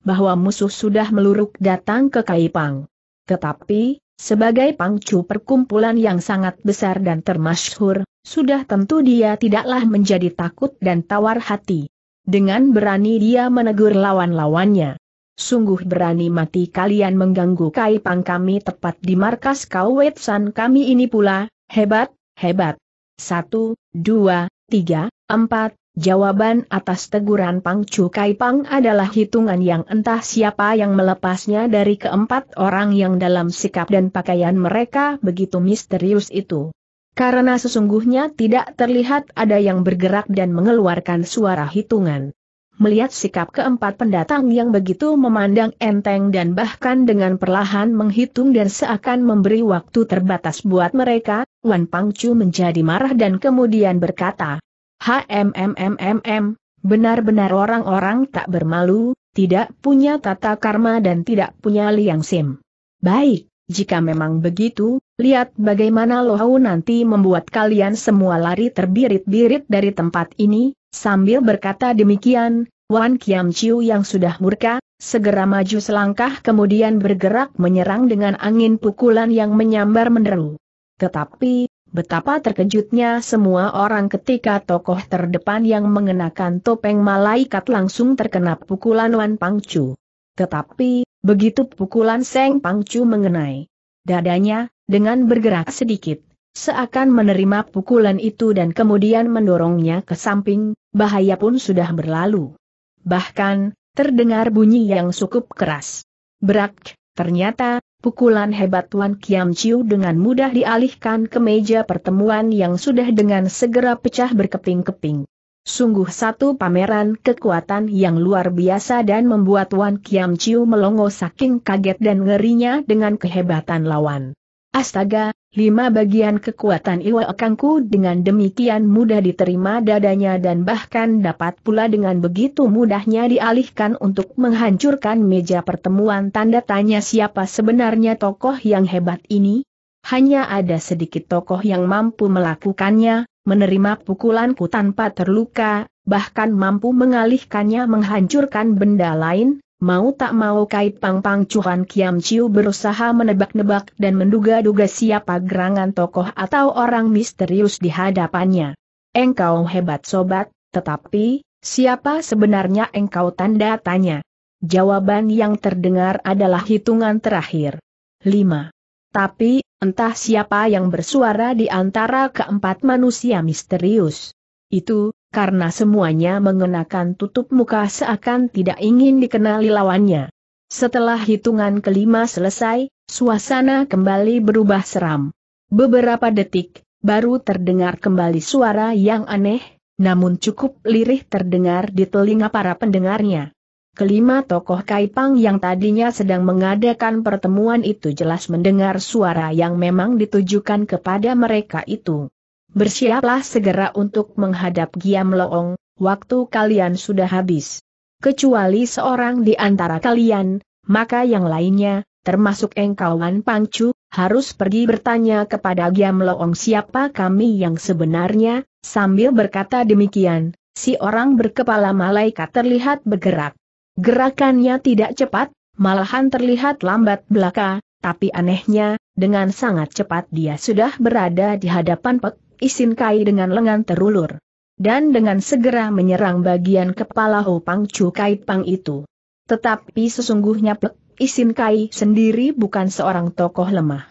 bahwa musuh sudah meluruk datang ke Kaipang. Tetapi, sebagai pangcu perkumpulan yang sangat besar dan termasyhur, sudah tentu dia tidaklah menjadi takut dan tawar hati. Dengan berani dia menegur lawan-lawannya. Sungguh berani mati kalian mengganggu Kaipang kami tepat di markas Kauwetsan kami ini pula, hebat, hebat. Satu, dua, tiga, empat, Jawaban atas teguran Pang Chu Kai Pang adalah hitungan yang entah siapa yang melepasnya dari keempat orang yang dalam sikap dan pakaian mereka begitu misterius itu. Karena sesungguhnya tidak terlihat ada yang bergerak dan mengeluarkan suara hitungan. Melihat sikap keempat pendatang yang begitu memandang enteng dan bahkan dengan perlahan menghitung dan seakan memberi waktu terbatas buat mereka, Wan Pangcu menjadi marah dan kemudian berkata, HMMMMM, benar-benar orang-orang tak bermalu, tidak punya tata karma dan tidak punya liang sim. Baik, jika memang begitu, lihat bagaimana Lohau nanti membuat kalian semua lari terbirit-birit dari tempat ini, sambil berkata demikian, Wan Kiam Chiu yang sudah murka, segera maju selangkah kemudian bergerak menyerang dengan angin pukulan yang menyambar menderu. Tetapi, Betapa terkejutnya semua orang ketika tokoh terdepan yang mengenakan topeng malaikat langsung terkena pukulan Wan Pangcu. Tetapi, begitu pukulan Seng Pangcu mengenai dadanya, dengan bergerak sedikit, seakan menerima pukulan itu dan kemudian mendorongnya ke samping, bahaya pun sudah berlalu. Bahkan, terdengar bunyi yang cukup keras. Berak, ternyata, Pukulan hebat Tuan Kiam Chiu dengan mudah dialihkan ke meja pertemuan yang sudah dengan segera pecah berkeping-keping. Sungguh satu pameran kekuatan yang luar biasa dan membuat Wan Kiam Chiu melongo saking kaget dan ngerinya dengan kehebatan lawan. Astaga, lima bagian kekuatan Iwa Kangku dengan demikian mudah diterima dadanya dan bahkan dapat pula dengan begitu mudahnya dialihkan untuk menghancurkan meja pertemuan tanda tanya siapa sebenarnya tokoh yang hebat ini? Hanya ada sedikit tokoh yang mampu melakukannya, menerima pukulanku tanpa terluka, bahkan mampu mengalihkannya menghancurkan benda lain, Mau tak mau Kai Pang Pang Cuhan Kiam Chiu berusaha menebak-nebak dan menduga-duga siapa gerangan tokoh atau orang misterius di hadapannya. Engkau hebat sobat, tetapi, siapa sebenarnya engkau tanda tanya? Jawaban yang terdengar adalah hitungan terakhir. 5. Tapi, entah siapa yang bersuara di antara keempat manusia misterius. Itu, karena semuanya mengenakan tutup muka seakan tidak ingin dikenali lawannya. Setelah hitungan kelima selesai, suasana kembali berubah seram. Beberapa detik, baru terdengar kembali suara yang aneh, namun cukup lirih terdengar di telinga para pendengarnya. Kelima tokoh Kaipang yang tadinya sedang mengadakan pertemuan itu jelas mendengar suara yang memang ditujukan kepada mereka itu. Bersiaplah segera untuk menghadap Giam Loong, waktu kalian sudah habis. Kecuali seorang di antara kalian, maka yang lainnya, termasuk engkauan Pangcu, harus pergi bertanya kepada Giam Loong siapa kami yang sebenarnya, sambil berkata demikian, si orang berkepala malaikat terlihat bergerak. Gerakannya tidak cepat, malahan terlihat lambat belaka, tapi anehnya, dengan sangat cepat dia sudah berada di hadapan Pek Isin Kai dengan lengan terulur. Dan dengan segera menyerang bagian kepala Ho Pang Chu Kai Pang itu. Tetapi sesungguhnya Pek Isin Kai sendiri bukan seorang tokoh lemah.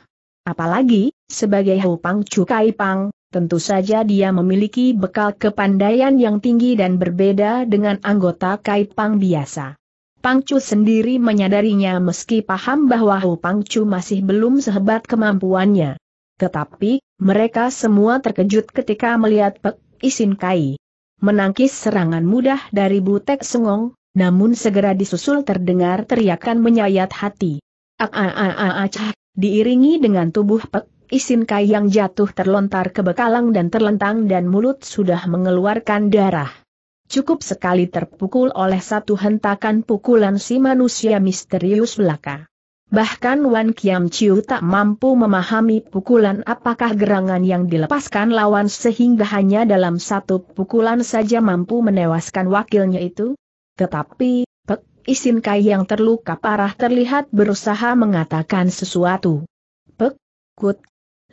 Apalagi, sebagai Ho Pang Chu Kai Pang, tentu saja dia memiliki bekal kepandaian yang tinggi dan berbeda dengan anggota Kai Pang biasa. Pang Chu sendiri menyadarinya meski paham bahwa Ho Pang Chu masih belum sehebat kemampuannya. Tetapi, mereka semua terkejut ketika melihat Pek Isin Kai. Menangkis serangan mudah dari Butek Sengong, namun segera disusul terdengar teriakan menyayat hati. Ak-a-a-a-acah, ah, ah, ah, diiringi dengan tubuh Pek Isin Kai yang jatuh terlontar ke bekalang dan terlentang dan mulut sudah mengeluarkan darah. Cukup sekali terpukul oleh satu hentakan pukulan si manusia misterius belaka. Bahkan Wan Kiam Chiu tak mampu memahami pukulan apakah gerangan yang dilepaskan lawan sehingga hanya dalam satu pukulan saja mampu menewaskan wakilnya itu. Tetapi, Pek Isin Kai yang terluka parah terlihat berusaha mengatakan sesuatu. Pek, Kut,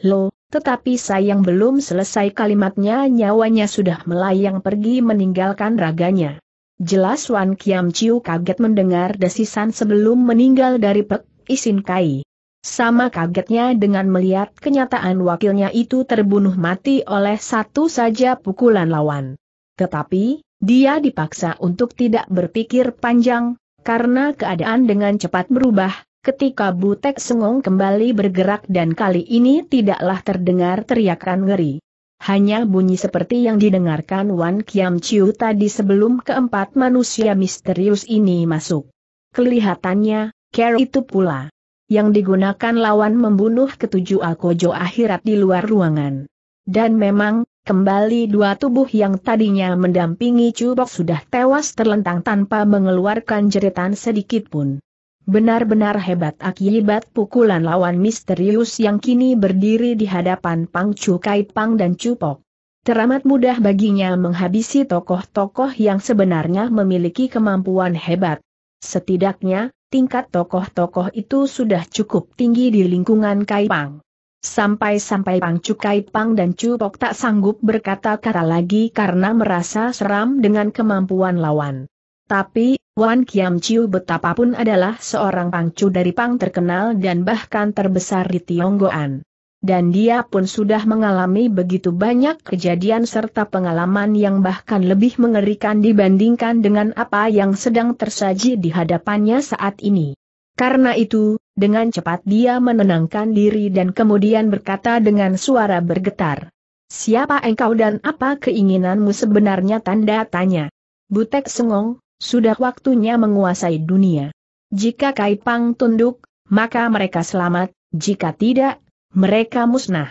Lo, tetapi sayang belum selesai kalimatnya nyawanya sudah melayang pergi meninggalkan raganya. Jelas Wan Kiam Chiu kaget mendengar desisan sebelum meninggal dari Pek Isin Kai. Sama kagetnya dengan melihat kenyataan wakilnya itu terbunuh mati oleh satu saja pukulan lawan. Tetapi, dia dipaksa untuk tidak berpikir panjang, karena keadaan dengan cepat berubah, ketika Butek Sengong kembali bergerak dan kali ini tidaklah terdengar teriakan ngeri. Hanya bunyi seperti yang didengarkan Wan Kiam Chiu tadi sebelum keempat manusia misterius ini masuk. Kelihatannya, Care itu pula yang digunakan lawan membunuh ketujuh Alkojo akhirat di luar ruangan. Dan memang, kembali dua tubuh yang tadinya mendampingi Cubok sudah tewas terlentang tanpa mengeluarkan jeritan sedikit pun. Benar-benar hebat akibat pukulan lawan misterius yang kini berdiri di hadapan Pang Chu Kai Pang dan Cupok. Teramat mudah baginya menghabisi tokoh-tokoh yang sebenarnya memiliki kemampuan hebat. Setidaknya, tingkat tokoh-tokoh itu sudah cukup tinggi di lingkungan Kaipang. Sampai-sampai Pang Cukai Pang dan Cupok tak sanggup berkata-kata lagi karena merasa seram dengan kemampuan lawan. Tapi, Wan Kiam Chiu betapapun adalah seorang pangcu dari pang terkenal dan bahkan terbesar di Tionggoan dan dia pun sudah mengalami begitu banyak kejadian serta pengalaman yang bahkan lebih mengerikan dibandingkan dengan apa yang sedang tersaji di hadapannya saat ini. Karena itu, dengan cepat dia menenangkan diri dan kemudian berkata dengan suara bergetar. Siapa engkau dan apa keinginanmu sebenarnya tanda tanya. Butek Sengong, sudah waktunya menguasai dunia. Jika Kaipang tunduk, maka mereka selamat, jika tidak, mereka musnah.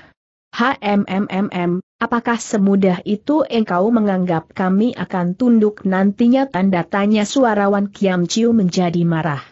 HMMMM, apakah semudah itu engkau menganggap kami akan tunduk nantinya tanda tanya suarawan Kiam Chiu menjadi marah.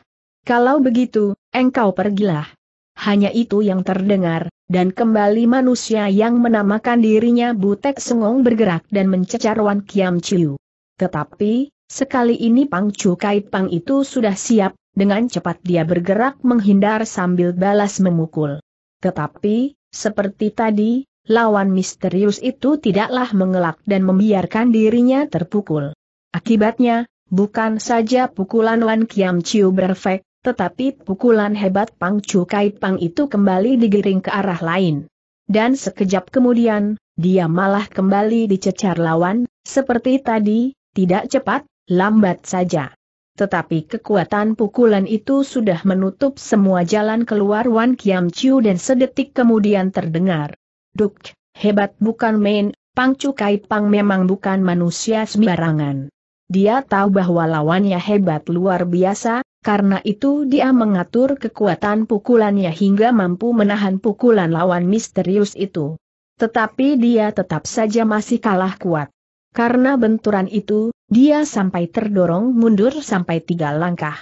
Kalau begitu, engkau pergilah. Hanya itu yang terdengar, dan kembali manusia yang menamakan dirinya Butek Sengong bergerak dan mencecar Wan Kiam Chiu. Tetapi, sekali ini Pang Chu Kai Pang itu sudah siap, dengan cepat dia bergerak menghindar sambil balas memukul. Tetapi, seperti tadi, lawan misterius itu tidaklah mengelak dan membiarkan dirinya terpukul. Akibatnya, bukan saja pukulan Wan Kiam Chiu berefek, tetapi pukulan hebat Pang Chu Kai Pang itu kembali digiring ke arah lain. Dan sekejap kemudian, dia malah kembali dicecar lawan, seperti tadi, tidak cepat, lambat saja tetapi kekuatan pukulan itu sudah menutup semua jalan keluar Wan Kiam Chiu dan sedetik kemudian terdengar. Duk, hebat bukan main, Pang Cukai Pang memang bukan manusia sembarangan. Dia tahu bahwa lawannya hebat luar biasa, karena itu dia mengatur kekuatan pukulannya hingga mampu menahan pukulan lawan misterius itu. Tetapi dia tetap saja masih kalah kuat. Karena benturan itu, dia sampai terdorong mundur sampai tiga langkah.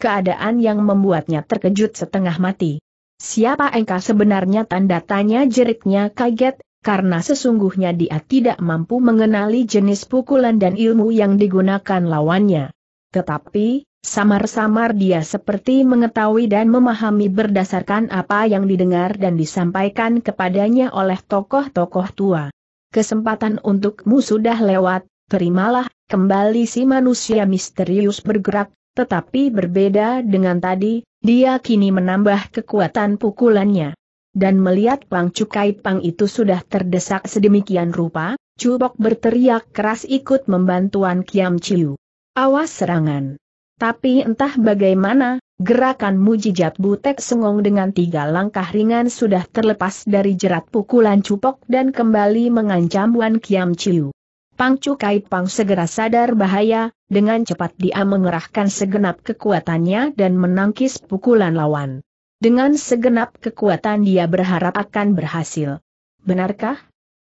Keadaan yang membuatnya terkejut setengah mati. Siapa engkau sebenarnya tanda tanya jeritnya kaget, karena sesungguhnya dia tidak mampu mengenali jenis pukulan dan ilmu yang digunakan lawannya. Tetapi, samar-samar dia seperti mengetahui dan memahami berdasarkan apa yang didengar dan disampaikan kepadanya oleh tokoh-tokoh tua. Kesempatan untukmu sudah lewat, terimalah Kembali si manusia misterius bergerak, tetapi berbeda dengan tadi, dia kini menambah kekuatan pukulannya. Dan melihat Pang Cukai Pang itu sudah terdesak sedemikian rupa, Cubok berteriak keras ikut membantuan Kiam Chiu. Awas serangan. Tapi entah bagaimana, gerakan mujijat butek sengong dengan tiga langkah ringan sudah terlepas dari jerat pukulan cupok dan kembali mengancam Wan Kiam Chiu. Pang Cukai Pang segera sadar bahaya, dengan cepat dia mengerahkan segenap kekuatannya dan menangkis pukulan lawan. Dengan segenap kekuatan dia berharap akan berhasil. Benarkah?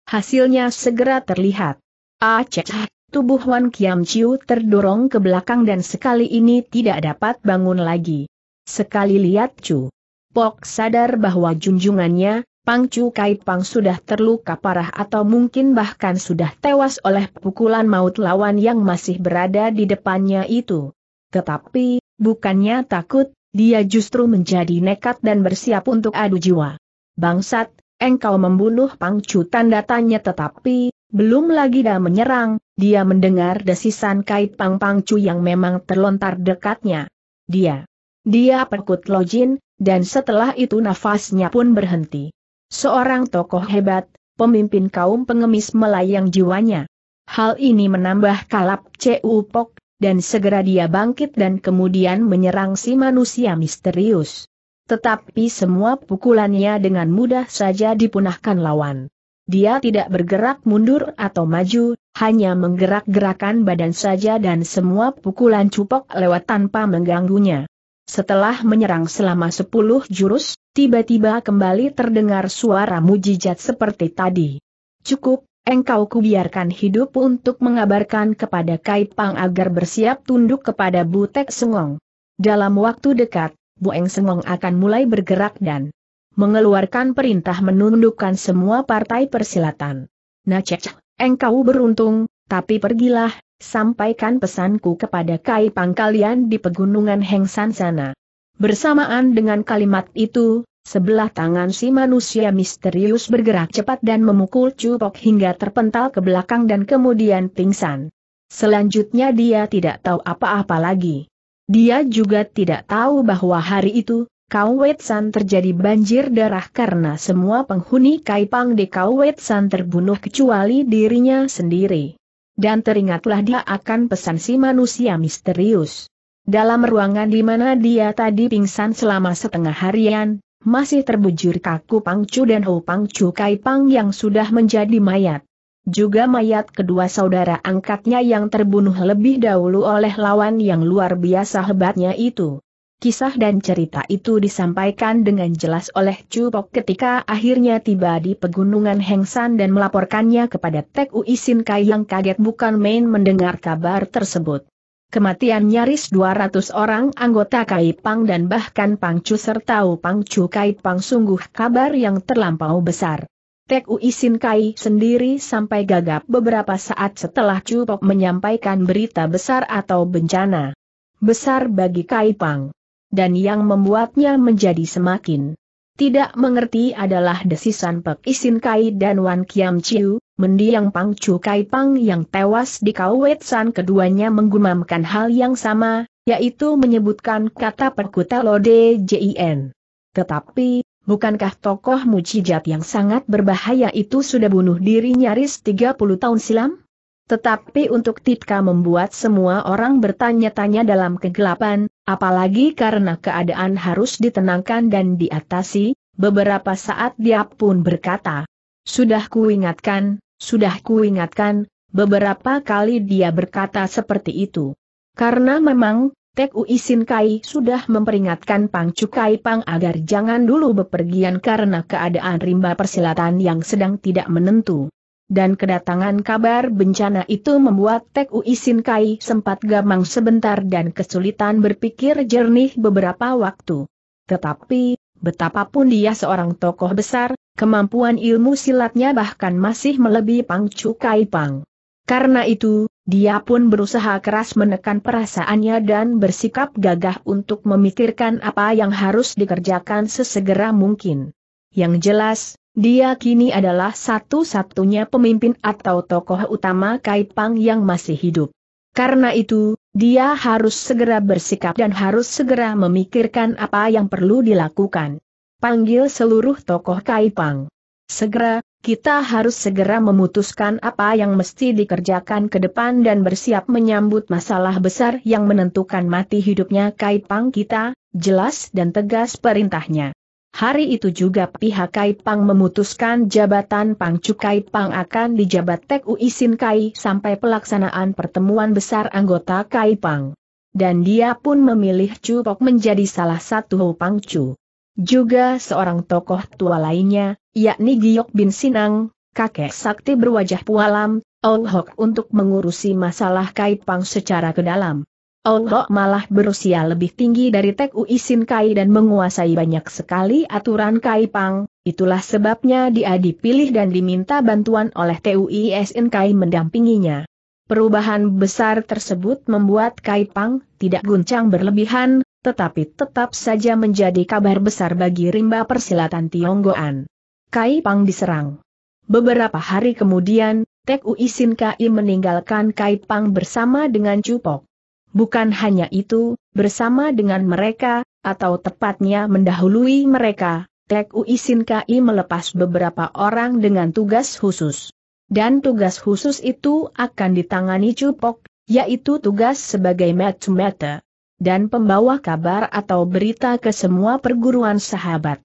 Hasilnya segera terlihat. Aceh, tubuh Wan Kiam Chiu terdorong ke belakang dan sekali ini tidak dapat bangun lagi. Sekali lihat Chu. Pok sadar bahwa junjungannya, Pang Chu Kai Pang sudah terluka parah atau mungkin bahkan sudah tewas oleh pukulan maut lawan yang masih berada di depannya itu. Tetapi, bukannya takut, dia justru menjadi nekat dan bersiap untuk adu jiwa. Bangsat, engkau membunuh Pang Chu tanda tanya tetapi, belum lagi dah menyerang, dia mendengar desisan Kai Pang Pang Chu yang memang terlontar dekatnya. Dia. Dia perkut lojin, dan setelah itu nafasnya pun berhenti. Seorang tokoh hebat, pemimpin kaum pengemis melayang jiwanya. Hal ini menambah kalap Cu Pok, dan segera dia bangkit dan kemudian menyerang si manusia misterius. Tetapi semua pukulannya dengan mudah saja dipunahkan lawan. Dia tidak bergerak mundur atau maju, hanya menggerak-gerakan badan saja dan semua pukulan cupok lewat tanpa mengganggunya. Setelah menyerang selama 10 jurus, tiba-tiba kembali terdengar suara mujijat seperti tadi. Cukup, engkau kubiarkan hidup untuk mengabarkan kepada Kaipang agar bersiap tunduk kepada Butek Sengong. Dalam waktu dekat, Bueng Sengong akan mulai bergerak dan mengeluarkan perintah menundukkan semua partai persilatan. Nah cek, engkau beruntung, tapi pergilah, sampaikan pesanku kepada Kaipang kalian di pegunungan Hengsan sana. Bersamaan dengan kalimat itu, Sebelah tangan si manusia misterius bergerak cepat dan memukul cupok hingga terpental ke belakang dan kemudian pingsan. Selanjutnya dia tidak tahu apa-apa lagi. Dia juga tidak tahu bahwa hari itu, Wetsan terjadi banjir darah karena semua penghuni Kaipang di Wetsan terbunuh kecuali dirinya sendiri. Dan teringatlah dia akan pesan si manusia misterius. Dalam ruangan di mana dia tadi pingsan selama setengah harian, masih terbujur kaku Pangcu dan Ho Pangcu Pang yang sudah menjadi mayat. Juga mayat kedua saudara angkatnya yang terbunuh lebih dahulu oleh lawan yang luar biasa hebatnya itu. Kisah dan cerita itu disampaikan dengan jelas oleh Chu Pok ketika akhirnya tiba di pegunungan Hengsan dan melaporkannya kepada Tek Uisin Kai yang kaget bukan main mendengar kabar tersebut. Kematian nyaris 200 orang anggota Kai Pang dan bahkan Pangcu serta Chu Kai Pang sungguh kabar yang terlampau besar. Tek Isin Kai sendiri sampai gagap beberapa saat setelah Cupok menyampaikan berita besar atau bencana. Besar bagi Kai Pang. Dan yang membuatnya menjadi semakin tidak mengerti adalah desisan Pek Isin Kai dan Wan Kiam Chiu, mendiang Pangcu Pang yang tewas di san keduanya menggumamkan hal yang sama, yaitu menyebutkan kata perkuta Lode Jin. Tetapi, bukankah tokoh mujizat yang sangat berbahaya itu sudah bunuh diri nyaris 30 tahun silam? Tetapi untuk Titka membuat semua orang bertanya-tanya dalam kegelapan, apalagi karena keadaan harus ditenangkan dan diatasi, beberapa saat dia pun berkata, sudah kuingatkan, sudah kuingatkan, beberapa kali dia berkata seperti itu. Karena memang, Tek Uisin Kai sudah memperingatkan Pang Cukai Pang agar jangan dulu bepergian karena keadaan rimba persilatan yang sedang tidak menentu. Dan kedatangan kabar bencana itu membuat Tek Uisin Kai sempat gamang sebentar dan kesulitan berpikir jernih beberapa waktu. Tetapi, Betapapun dia seorang tokoh besar, kemampuan ilmu silatnya bahkan masih melebihi Pang Chu Kai Pang. Karena itu, dia pun berusaha keras menekan perasaannya dan bersikap gagah untuk memikirkan apa yang harus dikerjakan sesegera mungkin. Yang jelas, dia kini adalah satu-satunya pemimpin atau tokoh utama Kai Pang yang masih hidup. Karena itu, dia harus segera bersikap dan harus segera memikirkan apa yang perlu dilakukan. Panggil seluruh tokoh Kaipang. Segera, kita harus segera memutuskan apa yang mesti dikerjakan ke depan dan bersiap menyambut masalah besar yang menentukan mati hidupnya Kaipang kita, jelas dan tegas perintahnya. Hari itu juga pihak Kaipang memutuskan jabatan Pang Pang akan dijabat Tek Ui Sin Kai sampai pelaksanaan pertemuan besar anggota Kaipang. Dan dia pun memilih Chu Pok menjadi salah satu Ho Pang Juga seorang tokoh tua lainnya, yakni Giok Bin Sinang, kakek sakti berwajah pualam, Ong oh Hok untuk mengurusi masalah Kaipang secara ke dalam. Allah malah berusia lebih tinggi dari Tek Uisin Kai dan menguasai banyak sekali aturan Kai Pang, itulah sebabnya dia dipilih dan diminta bantuan oleh TUISN Kai mendampinginya. Perubahan besar tersebut membuat Kai Pang tidak guncang berlebihan, tetapi tetap saja menjadi kabar besar bagi rimba persilatan Tionggoan. Kai Pang diserang. Beberapa hari kemudian, Tek Sin Kai meninggalkan Kai Pang bersama dengan Cupok. Bukan hanya itu, bersama dengan mereka, atau tepatnya mendahului mereka, Tek Uisin KI melepas beberapa orang dengan tugas khusus. Dan tugas khusus itu akan ditangani Cupok, yaitu tugas sebagai matchmaker dan pembawa kabar atau berita ke semua perguruan sahabat.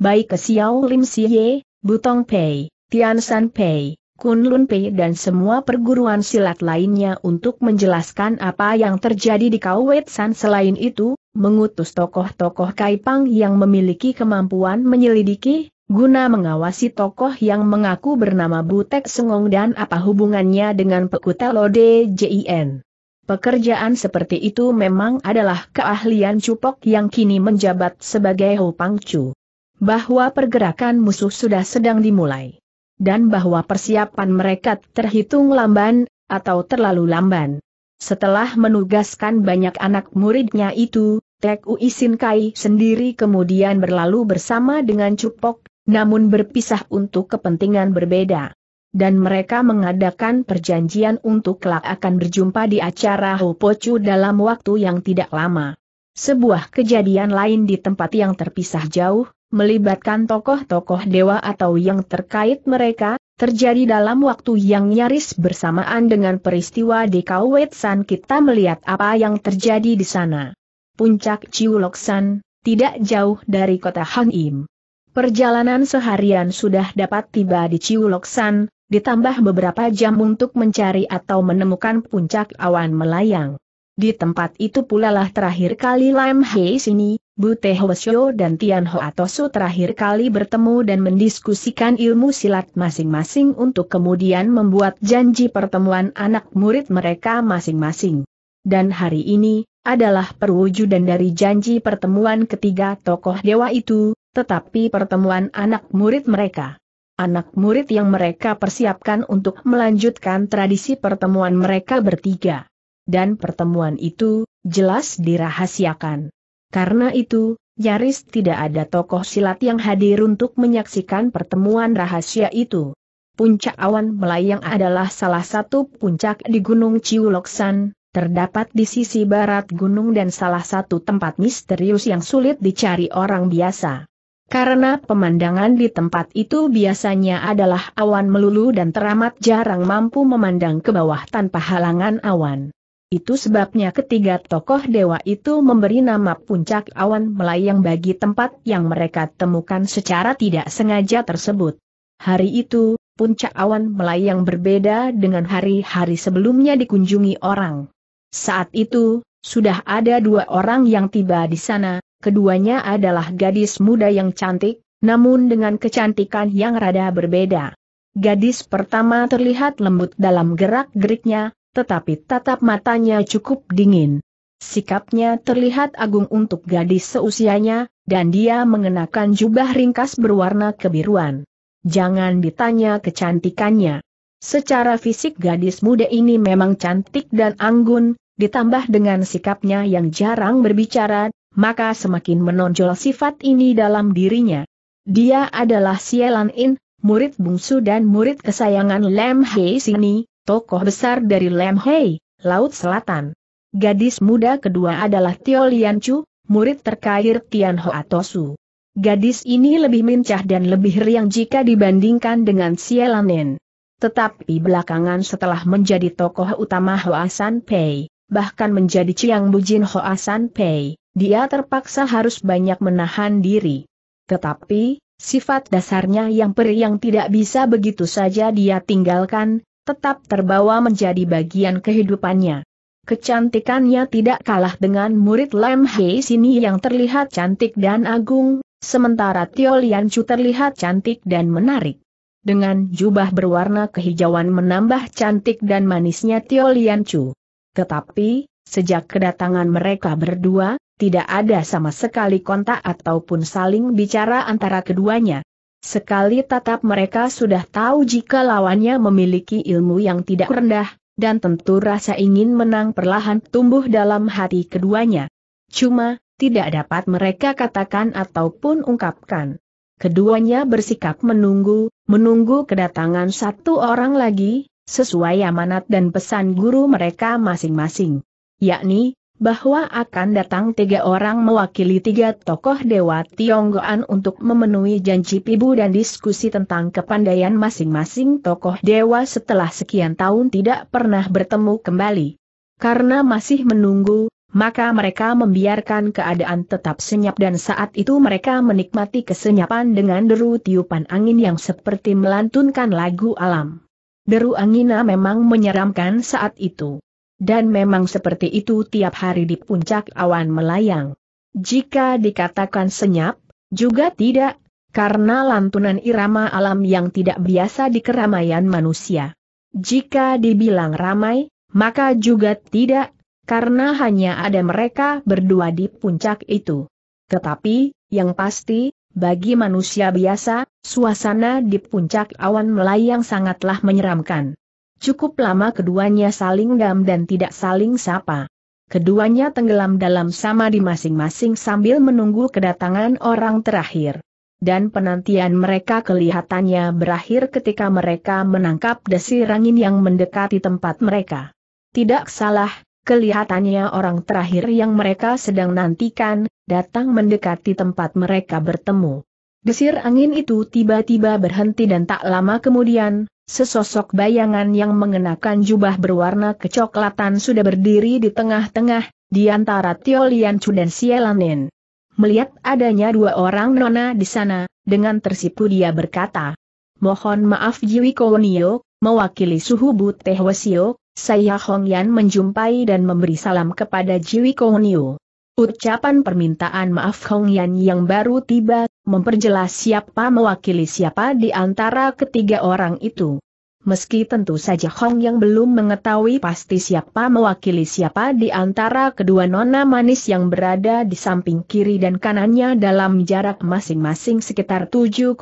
Baik ke Xiao Lim Siye, Butong Pei, Tian San Pei, Kunlun Lun Pei dan semua perguruan silat lainnya untuk menjelaskan apa yang terjadi di Kauwetsan San selain itu, mengutus tokoh-tokoh Kaipang yang memiliki kemampuan menyelidiki, guna mengawasi tokoh yang mengaku bernama Butek Sengong dan apa hubungannya dengan Pekuta Lode JIN. Pekerjaan seperti itu memang adalah keahlian Cupok yang kini menjabat sebagai Hopang Chu. Bahwa pergerakan musuh sudah sedang dimulai dan bahwa persiapan mereka terhitung lamban, atau terlalu lamban. Setelah menugaskan banyak anak muridnya itu, Tek Uisin Kai sendiri kemudian berlalu bersama dengan Cupok, namun berpisah untuk kepentingan berbeda. Dan mereka mengadakan perjanjian untuk kelak akan berjumpa di acara Hopocu dalam waktu yang tidak lama. Sebuah kejadian lain di tempat yang terpisah jauh, melibatkan tokoh-tokoh dewa atau yang terkait mereka, terjadi dalam waktu yang nyaris bersamaan dengan peristiwa di Kawetsan kita melihat apa yang terjadi di sana. Puncak Ciuloksan, tidak jauh dari kota Hangim. Perjalanan seharian sudah dapat tiba di Ciuloksan, ditambah beberapa jam untuk mencari atau menemukan puncak awan melayang. Di tempat itu pula lah terakhir kali Lam Hei sini, Bute Hwasyo dan Tian Ho Atosu terakhir kali bertemu dan mendiskusikan ilmu silat masing-masing untuk kemudian membuat janji pertemuan anak murid mereka masing-masing. Dan hari ini, adalah perwujudan dari janji pertemuan ketiga tokoh dewa itu, tetapi pertemuan anak murid mereka anak murid yang mereka persiapkan untuk melanjutkan tradisi pertemuan mereka bertiga dan pertemuan itu, jelas dirahasiakan. Karena itu, nyaris tidak ada tokoh silat yang hadir untuk menyaksikan pertemuan rahasia itu. Puncak awan melayang adalah salah satu puncak di Gunung Ciuloksan, terdapat di sisi barat gunung dan salah satu tempat misterius yang sulit dicari orang biasa. Karena pemandangan di tempat itu biasanya adalah awan melulu dan teramat jarang mampu memandang ke bawah tanpa halangan awan. Itu sebabnya ketiga tokoh dewa itu memberi nama puncak awan melayang bagi tempat yang mereka temukan secara tidak sengaja tersebut. Hari itu, puncak awan melayang berbeda dengan hari-hari sebelumnya dikunjungi orang. Saat itu, sudah ada dua orang yang tiba di sana, keduanya adalah gadis muda yang cantik, namun dengan kecantikan yang rada berbeda. Gadis pertama terlihat lembut dalam gerak-geriknya, tetapi tatap matanya cukup dingin. Sikapnya terlihat agung untuk gadis seusianya, dan dia mengenakan jubah ringkas berwarna kebiruan. Jangan ditanya kecantikannya. Secara fisik gadis muda ini memang cantik dan anggun, ditambah dengan sikapnya yang jarang berbicara, maka semakin menonjol sifat ini dalam dirinya. Dia adalah Sielan In, murid bungsu dan murid kesayangan Lem Hei Sini, tokoh besar dari Lemhei, Laut Selatan. Gadis muda kedua adalah Tio Chu, murid terkait Tian Atosu. Gadis ini lebih mincah dan lebih riang jika dibandingkan dengan Sielanen. Tetapi belakangan setelah menjadi tokoh utama Hoasan Pei, bahkan menjadi Chiang Bujin Hoasan Pei, dia terpaksa harus banyak menahan diri. Tetapi, sifat dasarnya yang periang tidak bisa begitu saja dia tinggalkan, tetap terbawa menjadi bagian kehidupannya. Kecantikannya tidak kalah dengan murid Lam Hei Sini yang terlihat cantik dan agung, sementara Tio Lian Chu terlihat cantik dan menarik. Dengan jubah berwarna kehijauan menambah cantik dan manisnya Tio Lian Chu. Tetapi, sejak kedatangan mereka berdua, tidak ada sama sekali kontak ataupun saling bicara antara keduanya. Sekali tatap mereka sudah tahu jika lawannya memiliki ilmu yang tidak rendah, dan tentu rasa ingin menang perlahan tumbuh dalam hati keduanya. Cuma, tidak dapat mereka katakan ataupun ungkapkan. Keduanya bersikap menunggu, menunggu kedatangan satu orang lagi, sesuai amanat dan pesan guru mereka masing-masing. Yakni, bahwa akan datang tiga orang mewakili tiga tokoh Dewa Tionggoan untuk memenuhi janji Pibu dan diskusi tentang kepandaian masing-masing tokoh Dewa setelah sekian tahun tidak pernah bertemu kembali. Karena masih menunggu, maka mereka membiarkan keadaan tetap senyap dan saat itu mereka menikmati kesenyapan dengan deru tiupan angin yang seperti melantunkan lagu alam. Deru angina memang menyeramkan saat itu dan memang seperti itu tiap hari di puncak awan melayang. Jika dikatakan senyap, juga tidak, karena lantunan irama alam yang tidak biasa di keramaian manusia. Jika dibilang ramai, maka juga tidak, karena hanya ada mereka berdua di puncak itu. Tetapi, yang pasti, bagi manusia biasa, suasana di puncak awan melayang sangatlah menyeramkan. Cukup lama keduanya saling dam dan tidak saling sapa. Keduanya tenggelam dalam sama di masing-masing sambil menunggu kedatangan orang terakhir. Dan penantian mereka kelihatannya berakhir ketika mereka menangkap desir angin yang mendekati tempat mereka. Tidak salah, kelihatannya orang terakhir yang mereka sedang nantikan, datang mendekati tempat mereka bertemu. Desir angin itu tiba-tiba berhenti dan tak lama kemudian, Sesosok bayangan yang mengenakan jubah berwarna kecoklatan sudah berdiri di tengah-tengah, di antara Tio Lian Chu dan Sielanin. Melihat adanya dua orang nona di sana, dengan tersipu dia berkata, Mohon maaf Jiwi Kowonio, mewakili suhu Buteh Wesio, saya Hong Yan menjumpai dan memberi salam kepada Jiwi Kowonio. Ucapan permintaan maaf Hong Yan yang baru tiba, memperjelas siapa mewakili siapa di antara ketiga orang itu. Meski tentu saja Hong yang belum mengetahui pasti siapa mewakili siapa di antara kedua nona manis yang berada di samping kiri dan kanannya dalam jarak masing-masing sekitar 7,8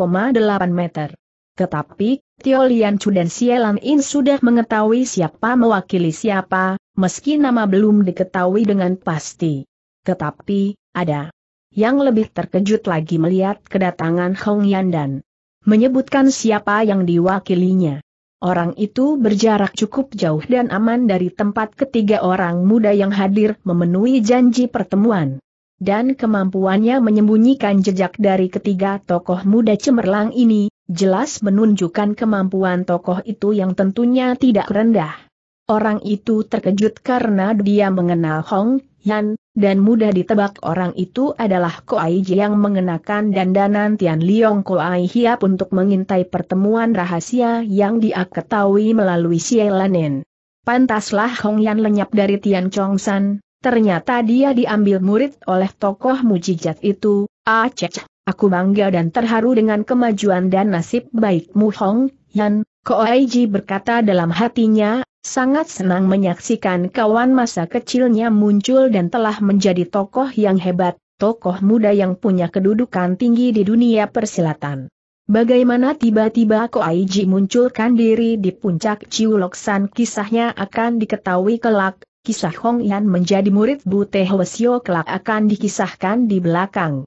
meter. Tetapi, Tio Lian Chu dan Sielan In sudah mengetahui siapa mewakili siapa, meski nama belum diketahui dengan pasti. Tetapi, ada yang lebih terkejut lagi melihat kedatangan Hong Yan dan menyebutkan siapa yang diwakilinya. Orang itu berjarak cukup jauh dan aman dari tempat ketiga orang muda yang hadir memenuhi janji pertemuan. Dan kemampuannya menyembunyikan jejak dari ketiga tokoh muda cemerlang ini, jelas menunjukkan kemampuan tokoh itu yang tentunya tidak rendah. Orang itu terkejut karena dia mengenal Hong Yan, dan mudah ditebak orang itu adalah Koai yang mengenakan dandanan Tian Liong Koai Hiap untuk mengintai pertemuan rahasia yang dia ketahui melalui Sielanin. Pantaslah Hong Yan lenyap dari Tian Chong San, ternyata dia diambil murid oleh tokoh mujijat itu, Aceh. Ah, Aku bangga dan terharu dengan kemajuan dan nasib baikmu Hong Yan, Koaiji berkata dalam hatinya, sangat senang menyaksikan kawan masa kecilnya muncul dan telah menjadi tokoh yang hebat, tokoh muda yang punya kedudukan tinggi di dunia persilatan. Bagaimana tiba-tiba Ko Koaiji munculkan diri di puncak Ciuloksan kisahnya akan diketahui kelak, kisah Hong Yan menjadi murid Bute Hwasyo kelak akan dikisahkan di belakang.